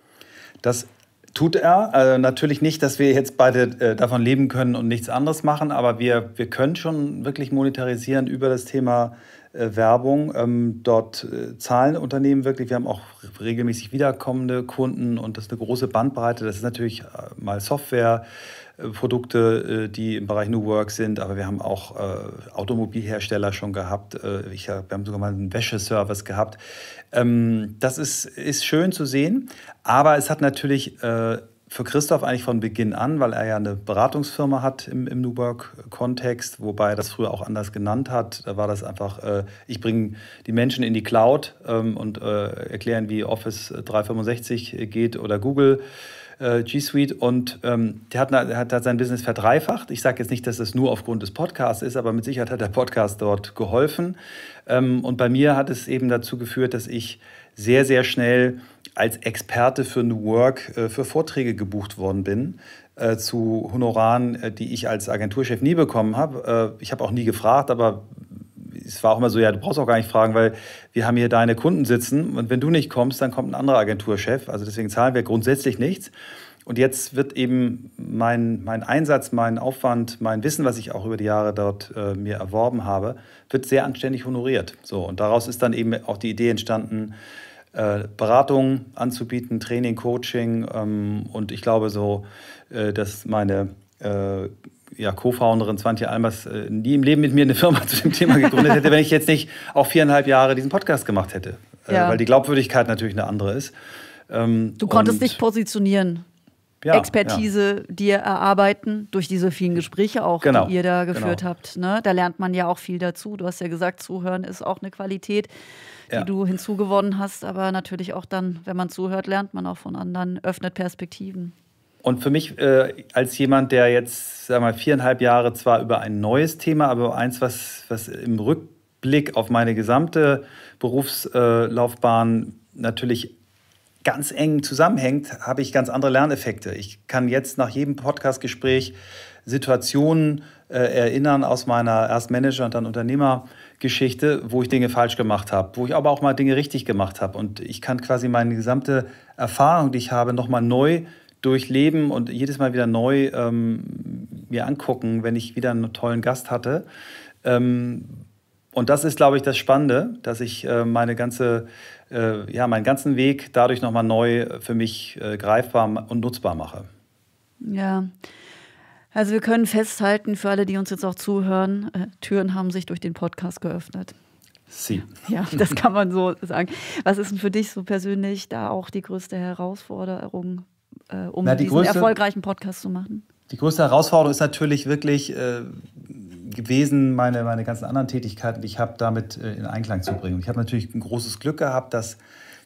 Das tut er. Also natürlich nicht, dass wir jetzt beide äh, davon leben können und nichts anderes machen, aber wir, wir können schon wirklich monetarisieren über das Thema äh, Werbung. Ähm, dort zahlen Unternehmen wirklich. Wir haben auch regelmäßig wiederkommende Kunden und das ist eine große Bandbreite. Das ist natürlich mal Software. Produkte, äh, die im Bereich New Work sind, aber wir haben auch äh, Automobilhersteller schon gehabt. Äh, ich, wir haben sogar mal einen Wäscheservice gehabt. Ähm, das ist, ist schön zu sehen, aber es hat natürlich äh, für Christoph eigentlich von Beginn an, weil er ja eine Beratungsfirma hat im, im New Work-Kontext, wobei er das früher auch anders genannt hat. Da war das einfach, äh, ich bringe die Menschen in die Cloud ähm, und äh, erklären, wie Office 365 äh, geht oder Google äh, G Suite und ähm, der hat, hat, hat sein Business verdreifacht. Ich sage jetzt nicht, dass das nur aufgrund des Podcasts ist, aber mit Sicherheit hat der Podcast dort geholfen. Ähm, und bei mir hat es eben dazu geführt, dass ich sehr, sehr schnell als Experte für New Work äh, für Vorträge gebucht worden bin äh, zu Honoraren, äh, die ich als Agenturchef nie bekommen habe. Äh, ich habe auch nie gefragt, aber es war auch immer so, ja, du brauchst auch gar nicht fragen, weil wir haben hier deine Kunden sitzen und wenn du nicht kommst, dann kommt ein anderer Agenturchef. Also deswegen zahlen wir grundsätzlich nichts. Und jetzt wird eben mein, mein Einsatz, mein Aufwand, mein Wissen, was ich auch über die Jahre dort äh, mir erworben habe, wird sehr anständig honoriert. So, und daraus ist dann eben auch die Idee entstanden, äh, Beratung anzubieten, Training, Coaching. Ähm, und ich glaube so, äh, dass meine äh, ja, Co-Founderin Swantje Albers äh, nie im Leben mit mir eine Firma zu dem Thema gegründet hätte, wenn ich jetzt nicht auch viereinhalb Jahre diesen Podcast gemacht hätte. Äh, ja. weil die Glaubwürdigkeit natürlich eine andere ist. Ähm, du konntest dich positionieren. Ja, Expertise ja. dir erarbeiten durch diese vielen Gespräche auch, genau, die ihr da genau. geführt genau. habt. Ne? Da lernt man ja auch viel dazu. Du hast ja gesagt, zuhören ist auch eine Qualität, die ja. du hinzugewonnen hast. Aber natürlich auch dann, wenn man zuhört, lernt man auch von anderen, öffnet Perspektiven. Und für mich äh, als jemand, der jetzt sag mal, viereinhalb Jahre zwar über ein neues Thema, aber eins, was, was im Rückblick auf meine gesamte Berufslaufbahn natürlich ganz eng zusammenhängt, habe ich ganz andere Lerneffekte. Ich kann jetzt nach jedem Podcastgespräch Situationen äh, erinnern aus meiner erst Manager- und dann Unternehmergeschichte, wo ich Dinge falsch gemacht habe, wo ich aber auch mal Dinge richtig gemacht habe. Und ich kann quasi meine gesamte Erfahrung, die ich habe, nochmal neu durchleben und jedes Mal wieder neu ähm, mir angucken, wenn ich wieder einen tollen Gast hatte. Ähm, und das ist, glaube ich, das Spannende, dass ich äh, meine ganze, äh, ja, meinen ganzen Weg dadurch nochmal neu für mich äh, greifbar und nutzbar mache. Ja. Also wir können festhalten, für alle, die uns jetzt auch zuhören, äh, Türen haben sich durch den Podcast geöffnet. Sie. Ja, das kann man so sagen. Was ist denn für dich so persönlich da auch die größte Herausforderung äh, um Na, die diesen größte, erfolgreichen Podcast zu machen? Die größte Herausforderung ist natürlich wirklich äh, gewesen, meine, meine ganzen anderen Tätigkeiten, die ich habe, damit äh, in Einklang zu bringen. Ich habe natürlich ein großes Glück gehabt, dass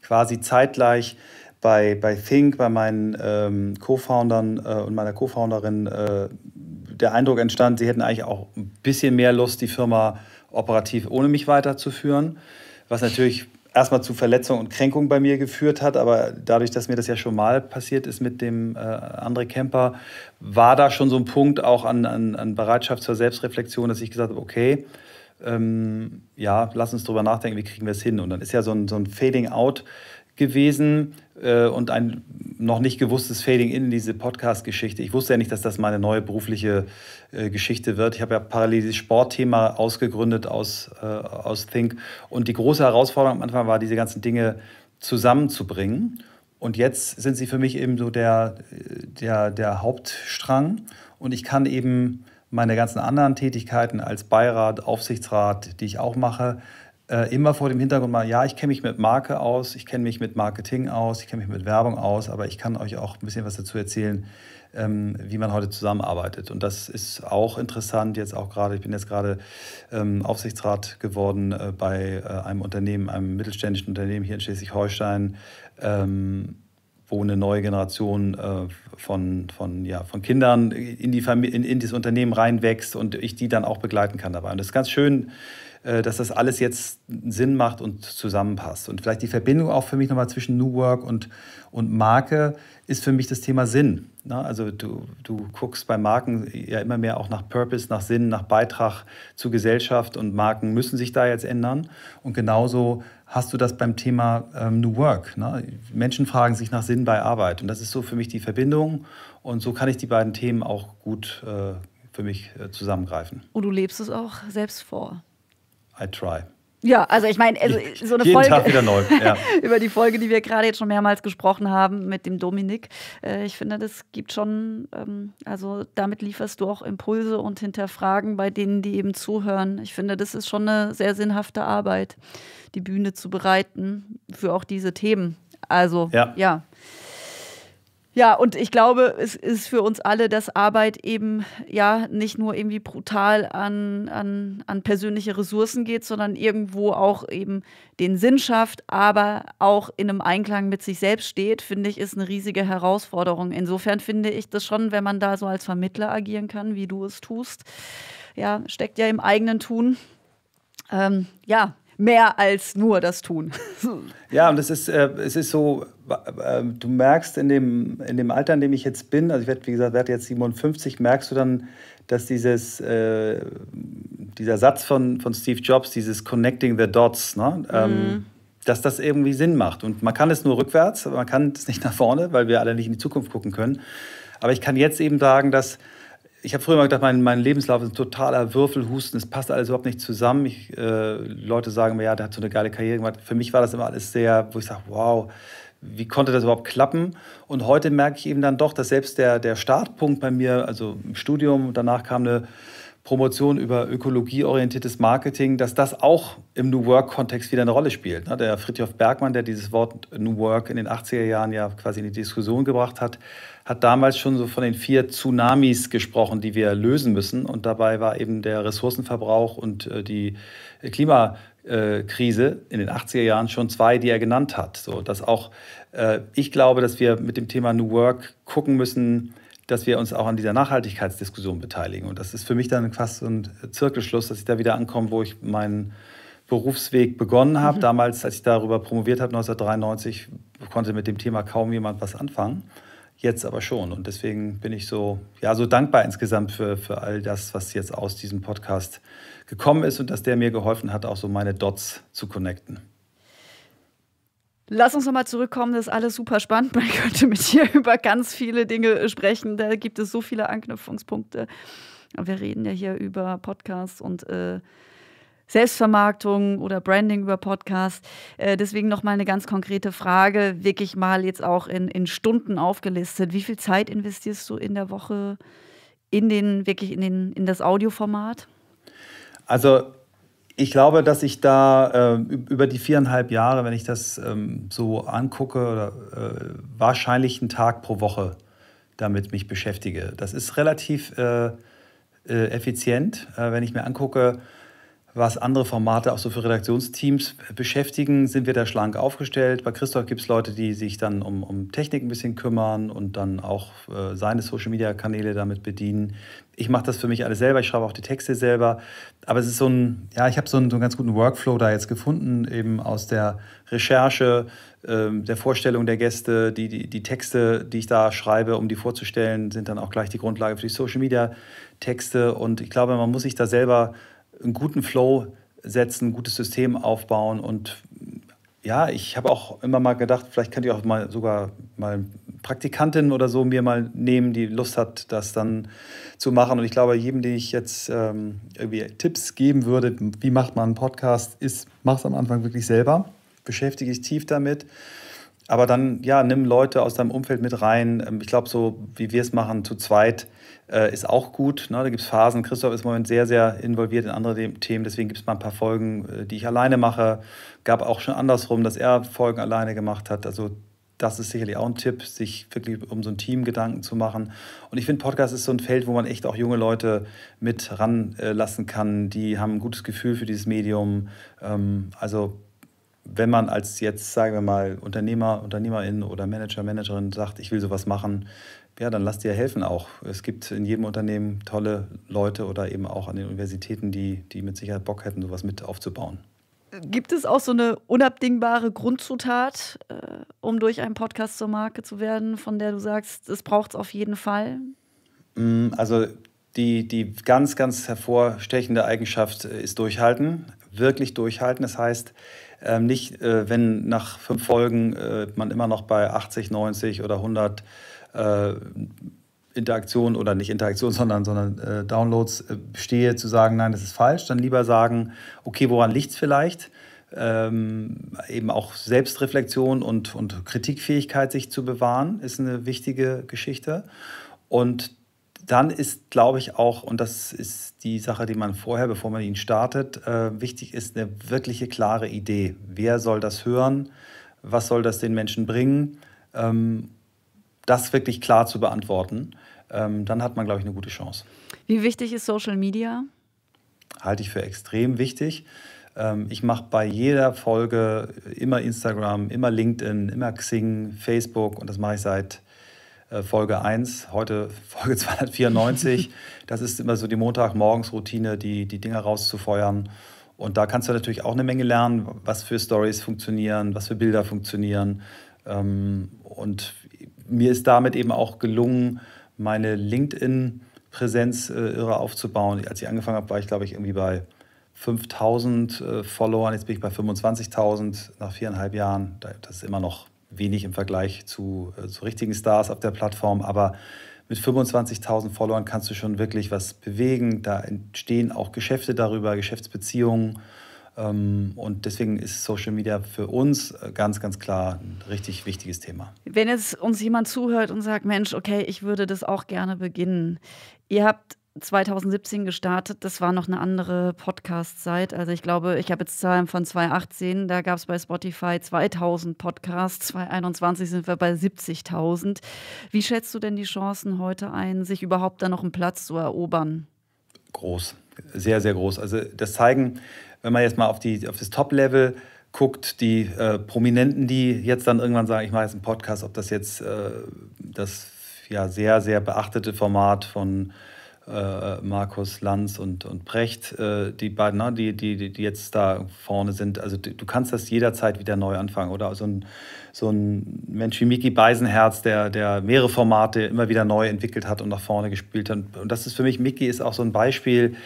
quasi zeitgleich bei, bei Think, bei meinen ähm, Co-Foundern äh, und meiner Co-Founderin äh, der Eindruck entstand, sie hätten eigentlich auch ein bisschen mehr Lust, die Firma operativ ohne mich weiterzuführen, was natürlich erstmal zu Verletzung und Kränkung bei mir geführt hat. Aber dadurch, dass mir das ja schon mal passiert ist mit dem äh, André Kemper, war da schon so ein Punkt auch an, an, an Bereitschaft zur Selbstreflexion, dass ich gesagt habe, okay, ähm, ja, lass uns drüber nachdenken, wie kriegen wir es hin. Und dann ist ja so ein, so ein Fading-out gewesen äh, und ein noch nicht gewusstes Fading in diese Podcast-Geschichte. Ich wusste ja nicht, dass das meine neue berufliche äh, Geschichte wird. Ich habe ja parallel dieses Sportthema ausgegründet aus, äh, aus Think. Und die große Herausforderung am Anfang war, diese ganzen Dinge zusammenzubringen. Und jetzt sind sie für mich eben so der, der, der Hauptstrang. Und ich kann eben meine ganzen anderen Tätigkeiten als Beirat, Aufsichtsrat, die ich auch mache, äh, immer vor dem Hintergrund mal, ja, ich kenne mich mit Marke aus, ich kenne mich mit Marketing aus, ich kenne mich mit Werbung aus, aber ich kann euch auch ein bisschen was dazu erzählen, ähm, wie man heute zusammenarbeitet. Und das ist auch interessant, jetzt auch gerade, ich bin jetzt gerade ähm, Aufsichtsrat geworden äh, bei äh, einem Unternehmen, einem mittelständischen Unternehmen hier in Schleswig-Holstein. Ähm, wo eine neue Generation äh, von, von, ja, von Kindern in, die in, in dieses Unternehmen reinwächst und ich die dann auch begleiten kann dabei. Und das ist ganz schön, äh, dass das alles jetzt Sinn macht und zusammenpasst. Und vielleicht die Verbindung auch für mich nochmal zwischen New Work und, und Marke ist für mich das Thema Sinn. Also du, du guckst bei Marken ja immer mehr auch nach Purpose, nach Sinn, nach Beitrag zur Gesellschaft und Marken müssen sich da jetzt ändern. Und genauso hast du das beim Thema ähm, New Work. Ne? Menschen fragen sich nach Sinn bei Arbeit und das ist so für mich die Verbindung und so kann ich die beiden Themen auch gut äh, für mich äh, zusammengreifen. Und oh, du lebst es auch selbst vor. I try. Ja, also ich meine, also so eine Jeden Folge Tag wieder neu. Ja. über die Folge, die wir gerade jetzt schon mehrmals gesprochen haben mit dem Dominik. Äh, ich finde, das gibt schon, ähm, also damit lieferst du auch Impulse und Hinterfragen bei denen, die eben zuhören. Ich finde, das ist schon eine sehr sinnhafte Arbeit, die Bühne zu bereiten für auch diese Themen. Also ja. ja. Ja, und ich glaube, es ist für uns alle, dass Arbeit eben ja nicht nur irgendwie brutal an, an, an persönliche Ressourcen geht, sondern irgendwo auch eben den Sinn schafft, aber auch in einem Einklang mit sich selbst steht, finde ich, ist eine riesige Herausforderung. Insofern finde ich das schon, wenn man da so als Vermittler agieren kann, wie du es tust, ja, steckt ja im eigenen Tun. Ähm, ja, mehr als nur das tun. Ja, und es ist, äh, es ist so, äh, äh, du merkst in dem, in dem Alter, in dem ich jetzt bin, also ich werde, wie gesagt, werde jetzt 57, merkst du dann, dass dieses, äh, dieser Satz von, von Steve Jobs, dieses Connecting the Dots, ne, ähm, mhm. dass das irgendwie Sinn macht. Und man kann es nur rückwärts, man kann es nicht nach vorne, weil wir alle nicht in die Zukunft gucken können. Aber ich kann jetzt eben sagen, dass ich habe früher mal gedacht, mein, mein Lebenslauf ist ein totaler Würfelhusten, es passt alles überhaupt nicht zusammen. Ich, äh, Leute sagen mir, ja, der hat so eine geile Karriere gemacht. Für mich war das immer alles sehr, wo ich sage, wow, wie konnte das überhaupt klappen? Und heute merke ich eben dann doch, dass selbst der, der Startpunkt bei mir, also im Studium, danach kam eine Promotion über ökologieorientiertes Marketing, dass das auch im New Work-Kontext wieder eine Rolle spielt. Ne? Der Fritjof Bergmann, der dieses Wort New Work in den 80er Jahren ja quasi in die Diskussion gebracht hat, hat damals schon so von den vier Tsunamis gesprochen, die wir lösen müssen. Und dabei war eben der Ressourcenverbrauch und äh, die äh, Klimakrise äh, in den 80er Jahren schon zwei, die er genannt hat. So, dass auch ich glaube, dass wir mit dem Thema New Work gucken müssen, dass wir uns auch an dieser Nachhaltigkeitsdiskussion beteiligen. Und das ist für mich dann fast so ein Zirkelschluss, dass ich da wieder ankomme, wo ich meinen Berufsweg begonnen habe. Mhm. Damals, als ich darüber promoviert habe, 1993, konnte mit dem Thema kaum jemand was anfangen jetzt aber schon. Und deswegen bin ich so, ja, so dankbar insgesamt für, für all das, was jetzt aus diesem Podcast gekommen ist und dass der mir geholfen hat, auch so meine Dots zu connecten. Lass uns nochmal zurückkommen, das ist alles super spannend. Man könnte mit dir über ganz viele Dinge äh, sprechen. Da gibt es so viele Anknüpfungspunkte. Wir reden ja hier über Podcasts und äh, Selbstvermarktung oder Branding über Podcast. Äh, deswegen nochmal eine ganz konkrete Frage, wirklich mal jetzt auch in, in Stunden aufgelistet. Wie viel Zeit investierst du in der Woche in den, wirklich in, den, in das Audioformat? Also ich glaube, dass ich da äh, über die viereinhalb Jahre, wenn ich das ähm, so angucke, oder, äh, wahrscheinlich einen Tag pro Woche damit mich beschäftige. Das ist relativ äh, äh effizient, äh, wenn ich mir angucke, was andere Formate auch so für Redaktionsteams beschäftigen, sind wir da schlank aufgestellt. Bei Christoph gibt es Leute, die sich dann um, um Technik ein bisschen kümmern und dann auch äh, seine Social-Media-Kanäle damit bedienen. Ich mache das für mich alles selber, ich schreibe auch die Texte selber. Aber es ist so ein, ja, ich habe so, einen, so einen ganz guten Workflow da jetzt gefunden, eben aus der Recherche, äh, der Vorstellung der Gäste, die, die, die Texte, die ich da schreibe, um die vorzustellen, sind dann auch gleich die Grundlage für die Social-Media-Texte. Und ich glaube, man muss sich da selber einen guten Flow setzen, ein gutes System aufbauen. Und ja, ich habe auch immer mal gedacht, vielleicht könnte ich auch mal sogar mal Praktikantin oder so mir mal nehmen, die Lust hat, das dann zu machen. Und ich glaube, jedem, den ich jetzt ähm, irgendwie Tipps geben würde, wie macht man einen Podcast, ist, mach es am Anfang wirklich selber, beschäftige dich tief damit. Aber dann, ja, nimm Leute aus deinem Umfeld mit rein. Ähm, ich glaube, so wie wir es machen, zu zweit, äh, ist auch gut. Ne? Da gibt es Phasen. Christoph ist im Moment sehr, sehr involviert in andere Themen. Deswegen gibt es mal ein paar Folgen, äh, die ich alleine mache. Gab auch schon andersrum, dass er Folgen alleine gemacht hat. Also das ist sicherlich auch ein Tipp, sich wirklich um so ein Team Gedanken zu machen. Und ich finde, Podcast ist so ein Feld, wo man echt auch junge Leute mit ranlassen kann. Die haben ein gutes Gefühl für dieses Medium. Ähm, also wenn man als jetzt, sagen wir mal, Unternehmer, Unternehmerin oder Manager, Managerin sagt, ich will sowas machen, ja, dann lass dir helfen auch. Es gibt in jedem Unternehmen tolle Leute oder eben auch an den Universitäten, die, die mit Sicherheit Bock hätten, sowas mit aufzubauen. Gibt es auch so eine unabdingbare Grundzutat, äh, um durch einen Podcast zur Marke zu werden, von der du sagst, es braucht es auf jeden Fall? Mm, also die, die ganz, ganz hervorstechende Eigenschaft äh, ist durchhalten, wirklich durchhalten. Das heißt, ähm, nicht, äh, wenn nach fünf Folgen äh, man immer noch bei 80, 90 oder 100 äh, Interaktion oder nicht Interaktion, sondern, sondern äh, Downloads äh, bestehe, zu sagen, nein, das ist falsch, dann lieber sagen, okay, woran liegt es vielleicht? Ähm, eben auch Selbstreflexion und, und Kritikfähigkeit sich zu bewahren, ist eine wichtige Geschichte. Und dann ist, glaube ich, auch, und das ist die Sache, die man vorher, bevor man ihn startet, äh, wichtig ist, eine wirkliche klare Idee. Wer soll das hören? Was soll das den Menschen bringen? Ähm, das wirklich klar zu beantworten, ähm, dann hat man, glaube ich, eine gute Chance. Wie wichtig ist Social Media? Halte ich für extrem wichtig. Ähm, ich mache bei jeder Folge immer Instagram, immer LinkedIn, immer Xing, Facebook und das mache ich seit äh, Folge 1, heute Folge 294. das ist immer so die Montagmorgensroutine, die, die Dinger rauszufeuern. Und da kannst du natürlich auch eine Menge lernen, was für Stories funktionieren, was für Bilder funktionieren. Ähm, und mir ist damit eben auch gelungen, meine LinkedIn-Präsenz äh, irre aufzubauen. Als ich angefangen habe, war ich, glaube ich, irgendwie bei 5000 äh, Followern. Jetzt bin ich bei 25.000 nach viereinhalb Jahren. Das ist immer noch wenig im Vergleich zu, äh, zu richtigen Stars auf der Plattform. Aber mit 25.000 Followern kannst du schon wirklich was bewegen. Da entstehen auch Geschäfte darüber, Geschäftsbeziehungen. Ähm, und deswegen ist Social Media für uns äh, ganz, ganz klar ein richtig wichtiges Thema. Wenn jetzt uns jemand zuhört und sagt, Mensch, okay, ich würde das auch gerne beginnen. Ihr habt 2017 gestartet, das war noch eine andere Podcast-Zeit. Also ich glaube, ich habe jetzt Zahlen von 2018, da gab es bei Spotify 2000 Podcasts, 2021 sind wir bei 70.000. Wie schätzt du denn die Chancen heute ein, sich überhaupt da noch einen Platz zu erobern? Groß, sehr, sehr groß. Also das zeigen wenn man jetzt mal auf, die, auf das Top-Level guckt, die äh, Prominenten, die jetzt dann irgendwann sagen, ich mache jetzt einen Podcast, ob das jetzt äh, das ja sehr, sehr beachtete Format von äh, Markus Lanz und, und Brecht, äh, die beiden, na, ne, die, die, die jetzt da vorne sind. Also du, du kannst das jederzeit wieder neu anfangen, oder? So ein, so ein Mensch wie Miki Beisenherz, der, der mehrere Formate immer wieder neu entwickelt hat und nach vorne gespielt hat. Und das ist für mich, Miki ist auch so ein Beispiel,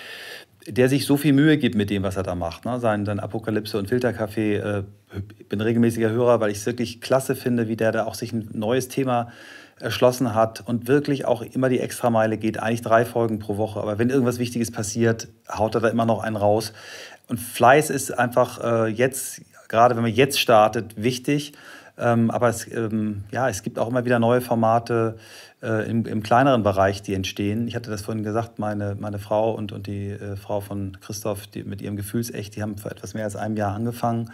der sich so viel Mühe gibt mit dem, was er da macht. Ne? Sein, sein Apokalypse und Filterkaffee. Ich äh, bin regelmäßiger Hörer, weil ich es wirklich klasse finde, wie der da auch sich ein neues Thema erschlossen hat und wirklich auch immer die Extrameile geht. Eigentlich drei Folgen pro Woche. Aber wenn irgendwas Wichtiges passiert, haut er da immer noch einen raus. Und Fleiß ist einfach äh, jetzt, gerade wenn man jetzt startet, wichtig. Ähm, aber es, ähm, ja, es gibt auch immer wieder neue Formate äh, im, im, kleineren Bereich, die entstehen. Ich hatte das vorhin gesagt, meine, meine Frau und, und die äh, Frau von Christoph die, mit ihrem Gefühlsecht, die haben vor etwas mehr als einem Jahr angefangen,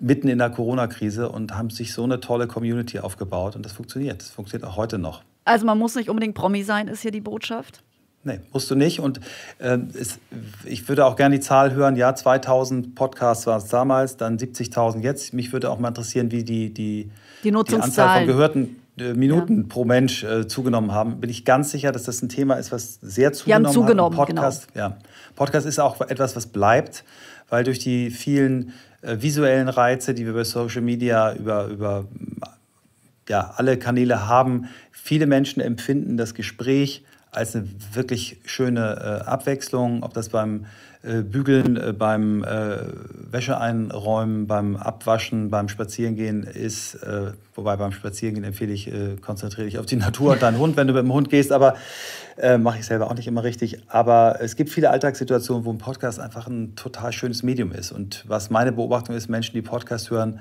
mitten in der Corona-Krise und haben sich so eine tolle Community aufgebaut und das funktioniert. Das funktioniert auch heute noch. Also man muss nicht unbedingt Promi sein, ist hier die Botschaft? Nee, musst du nicht. Und äh, es, ich würde auch gerne die Zahl hören, ja, 2000 Podcasts war es damals, dann 70.000 jetzt. Mich würde auch mal interessieren, wie die, die, die, die Anzahl von gehörten äh, Minuten ja. pro Mensch äh, zugenommen haben, bin ich ganz sicher, dass das ein Thema ist, was sehr zugenommen, Wir haben zugenommen hat. Und genau. Podcast, genau. ja. Podcast ist auch etwas, was bleibt, weil durch die vielen äh, visuellen Reize, die wir bei Social Media über, über ja, alle Kanäle haben, viele Menschen empfinden das Gespräch als eine wirklich schöne äh, Abwechslung, ob das beim äh, Bügeln, äh, beim äh, Wäscheeinräumen, beim Abwaschen, beim Spazierengehen ist. Äh, wobei beim Spazierengehen empfehle ich, äh, konzentriere dich auf die Natur und deinen Hund, wenn du mit dem Hund gehst, aber mache ich selber auch nicht immer richtig. Aber es gibt viele Alltagssituationen, wo ein Podcast einfach ein total schönes Medium ist. Und was meine Beobachtung ist, Menschen, die Podcast hören,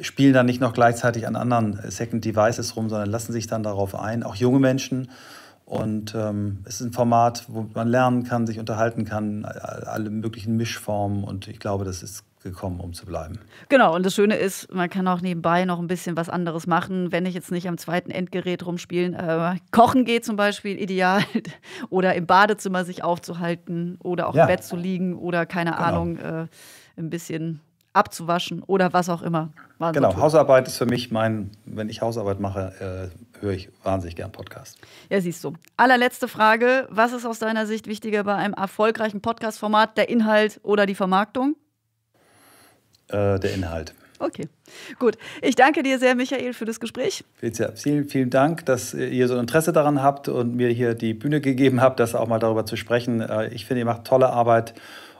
spielen dann nicht noch gleichzeitig an anderen Second Devices rum, sondern lassen sich dann darauf ein, auch junge Menschen. Und ähm, es ist ein Format, wo man lernen kann, sich unterhalten kann, alle möglichen Mischformen. Und ich glaube, das ist gekommen, um zu bleiben. Genau, und das Schöne ist, man kann auch nebenbei noch ein bisschen was anderes machen, wenn ich jetzt nicht am zweiten Endgerät rumspielen. Äh, kochen geht zum Beispiel ideal oder im Badezimmer sich aufzuhalten oder auch ja. im Bett zu liegen oder keine genau. Ahnung, äh, ein bisschen abzuwaschen oder was auch immer. genau, Hausarbeit ist für mich mein, wenn ich Hausarbeit mache, äh, höre ich wahnsinnig gern Podcasts. Ja, siehst du. Allerletzte Frage. Was ist aus deiner Sicht wichtiger bei einem erfolgreichen Podcast-Format? Der Inhalt oder die Vermarktung? Äh, der Inhalt. Okay, gut. Ich danke dir sehr, Michael, für das Gespräch. vielen, vielen Dank, dass ihr so ein Interesse daran habt und mir hier die Bühne gegeben habt, das auch mal darüber zu sprechen. Äh, ich finde, ihr macht tolle Arbeit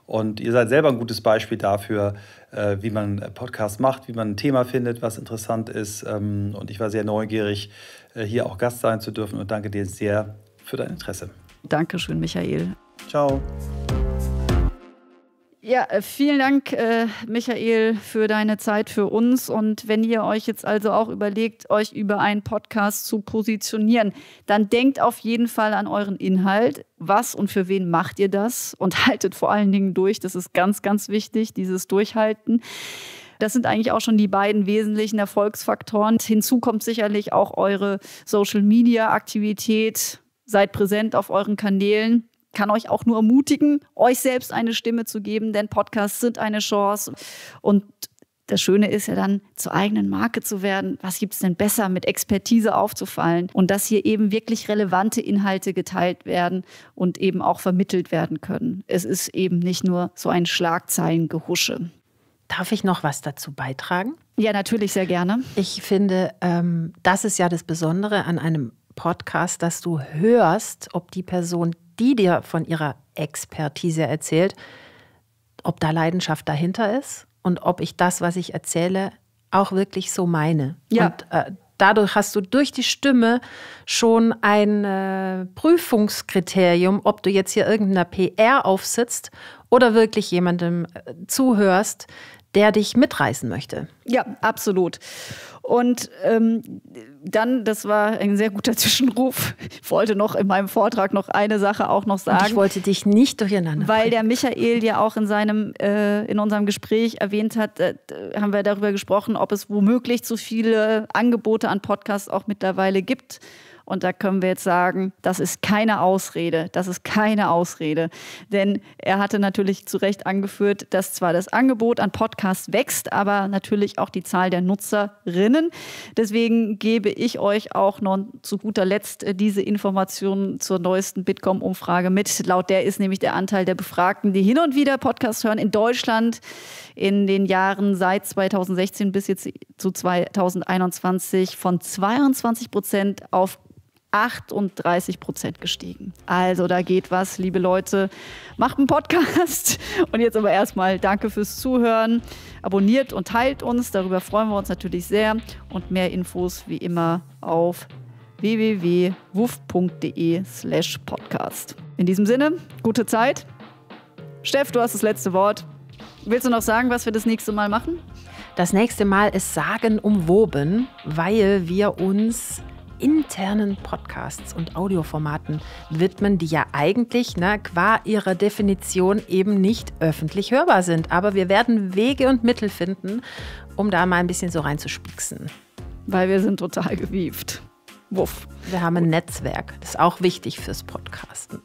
und ihr seid selber ein gutes Beispiel dafür, äh, wie man Podcasts macht, wie man ein Thema findet, was interessant ist. Ähm, und ich war sehr neugierig, äh, hier auch Gast sein zu dürfen und danke dir sehr für dein Interesse. Dankeschön, Michael. Ciao. Ja, äh, vielen Dank, äh, Michael, für deine Zeit für uns. Und wenn ihr euch jetzt also auch überlegt, euch über einen Podcast zu positionieren, dann denkt auf jeden Fall an euren Inhalt. Was und für wen macht ihr das? Und haltet vor allen Dingen durch. Das ist ganz, ganz wichtig, dieses Durchhalten. Das sind eigentlich auch schon die beiden wesentlichen Erfolgsfaktoren. Hinzu kommt sicherlich auch eure Social-Media-Aktivität. Seid präsent auf euren Kanälen kann euch auch nur ermutigen, euch selbst eine Stimme zu geben, denn Podcasts sind eine Chance. Und das Schöne ist ja dann, zur eigenen Marke zu werden. Was gibt es denn besser, mit Expertise aufzufallen und dass hier eben wirklich relevante Inhalte geteilt werden und eben auch vermittelt werden können. Es ist eben nicht nur so ein Schlagzeilengehusche. Darf ich noch was dazu beitragen? Ja, natürlich sehr gerne. Ich finde, ähm, das ist ja das Besondere an einem Podcast, dass du hörst, ob die Person, die dir von ihrer Expertise erzählt, ob da Leidenschaft dahinter ist und ob ich das, was ich erzähle, auch wirklich so meine. Ja. Und, äh, dadurch hast du durch die Stimme schon ein äh, Prüfungskriterium, ob du jetzt hier irgendeiner PR aufsitzt oder wirklich jemandem äh, zuhörst, der dich mitreißen möchte. Ja, absolut. Und ähm, dann, das war ein sehr guter Zwischenruf. Ich wollte noch in meinem Vortrag noch eine Sache auch noch sagen. Und ich wollte dich nicht durcheinander. Weil der Michael ja auch in seinem, äh, in unserem Gespräch erwähnt hat, äh, haben wir darüber gesprochen, ob es womöglich zu viele Angebote an Podcasts auch mittlerweile gibt. Und da können wir jetzt sagen, das ist keine Ausrede, das ist keine Ausrede. Denn er hatte natürlich zu Recht angeführt, dass zwar das Angebot an Podcasts wächst, aber natürlich auch die Zahl der Nutzerinnen. Deswegen gebe ich euch auch noch zu guter Letzt äh, diese Informationen zur neuesten Bitkom-Umfrage mit. Laut der ist nämlich der Anteil der Befragten, die hin und wieder Podcasts hören, in Deutschland in den Jahren seit 2016 bis jetzt zu 2021 von 22 Prozent auf 38 Prozent gestiegen. Also da geht was, liebe Leute. Macht einen Podcast. Und jetzt aber erstmal danke fürs Zuhören. Abonniert und teilt uns. Darüber freuen wir uns natürlich sehr. Und mehr Infos wie immer auf www.wuff.de slash podcast. In diesem Sinne, gute Zeit. Steff, du hast das letzte Wort. Willst du noch sagen, was wir das nächste Mal machen? Das nächste Mal ist Sagen umwoben, weil wir uns internen Podcasts und Audioformaten widmen, die ja eigentlich na, qua ihrer Definition eben nicht öffentlich hörbar sind. Aber wir werden Wege und Mittel finden, um da mal ein bisschen so reinzuspieksen. Weil wir sind total gewieft. Wuff. Wir haben ein Netzwerk. Das ist auch wichtig fürs Podcasten.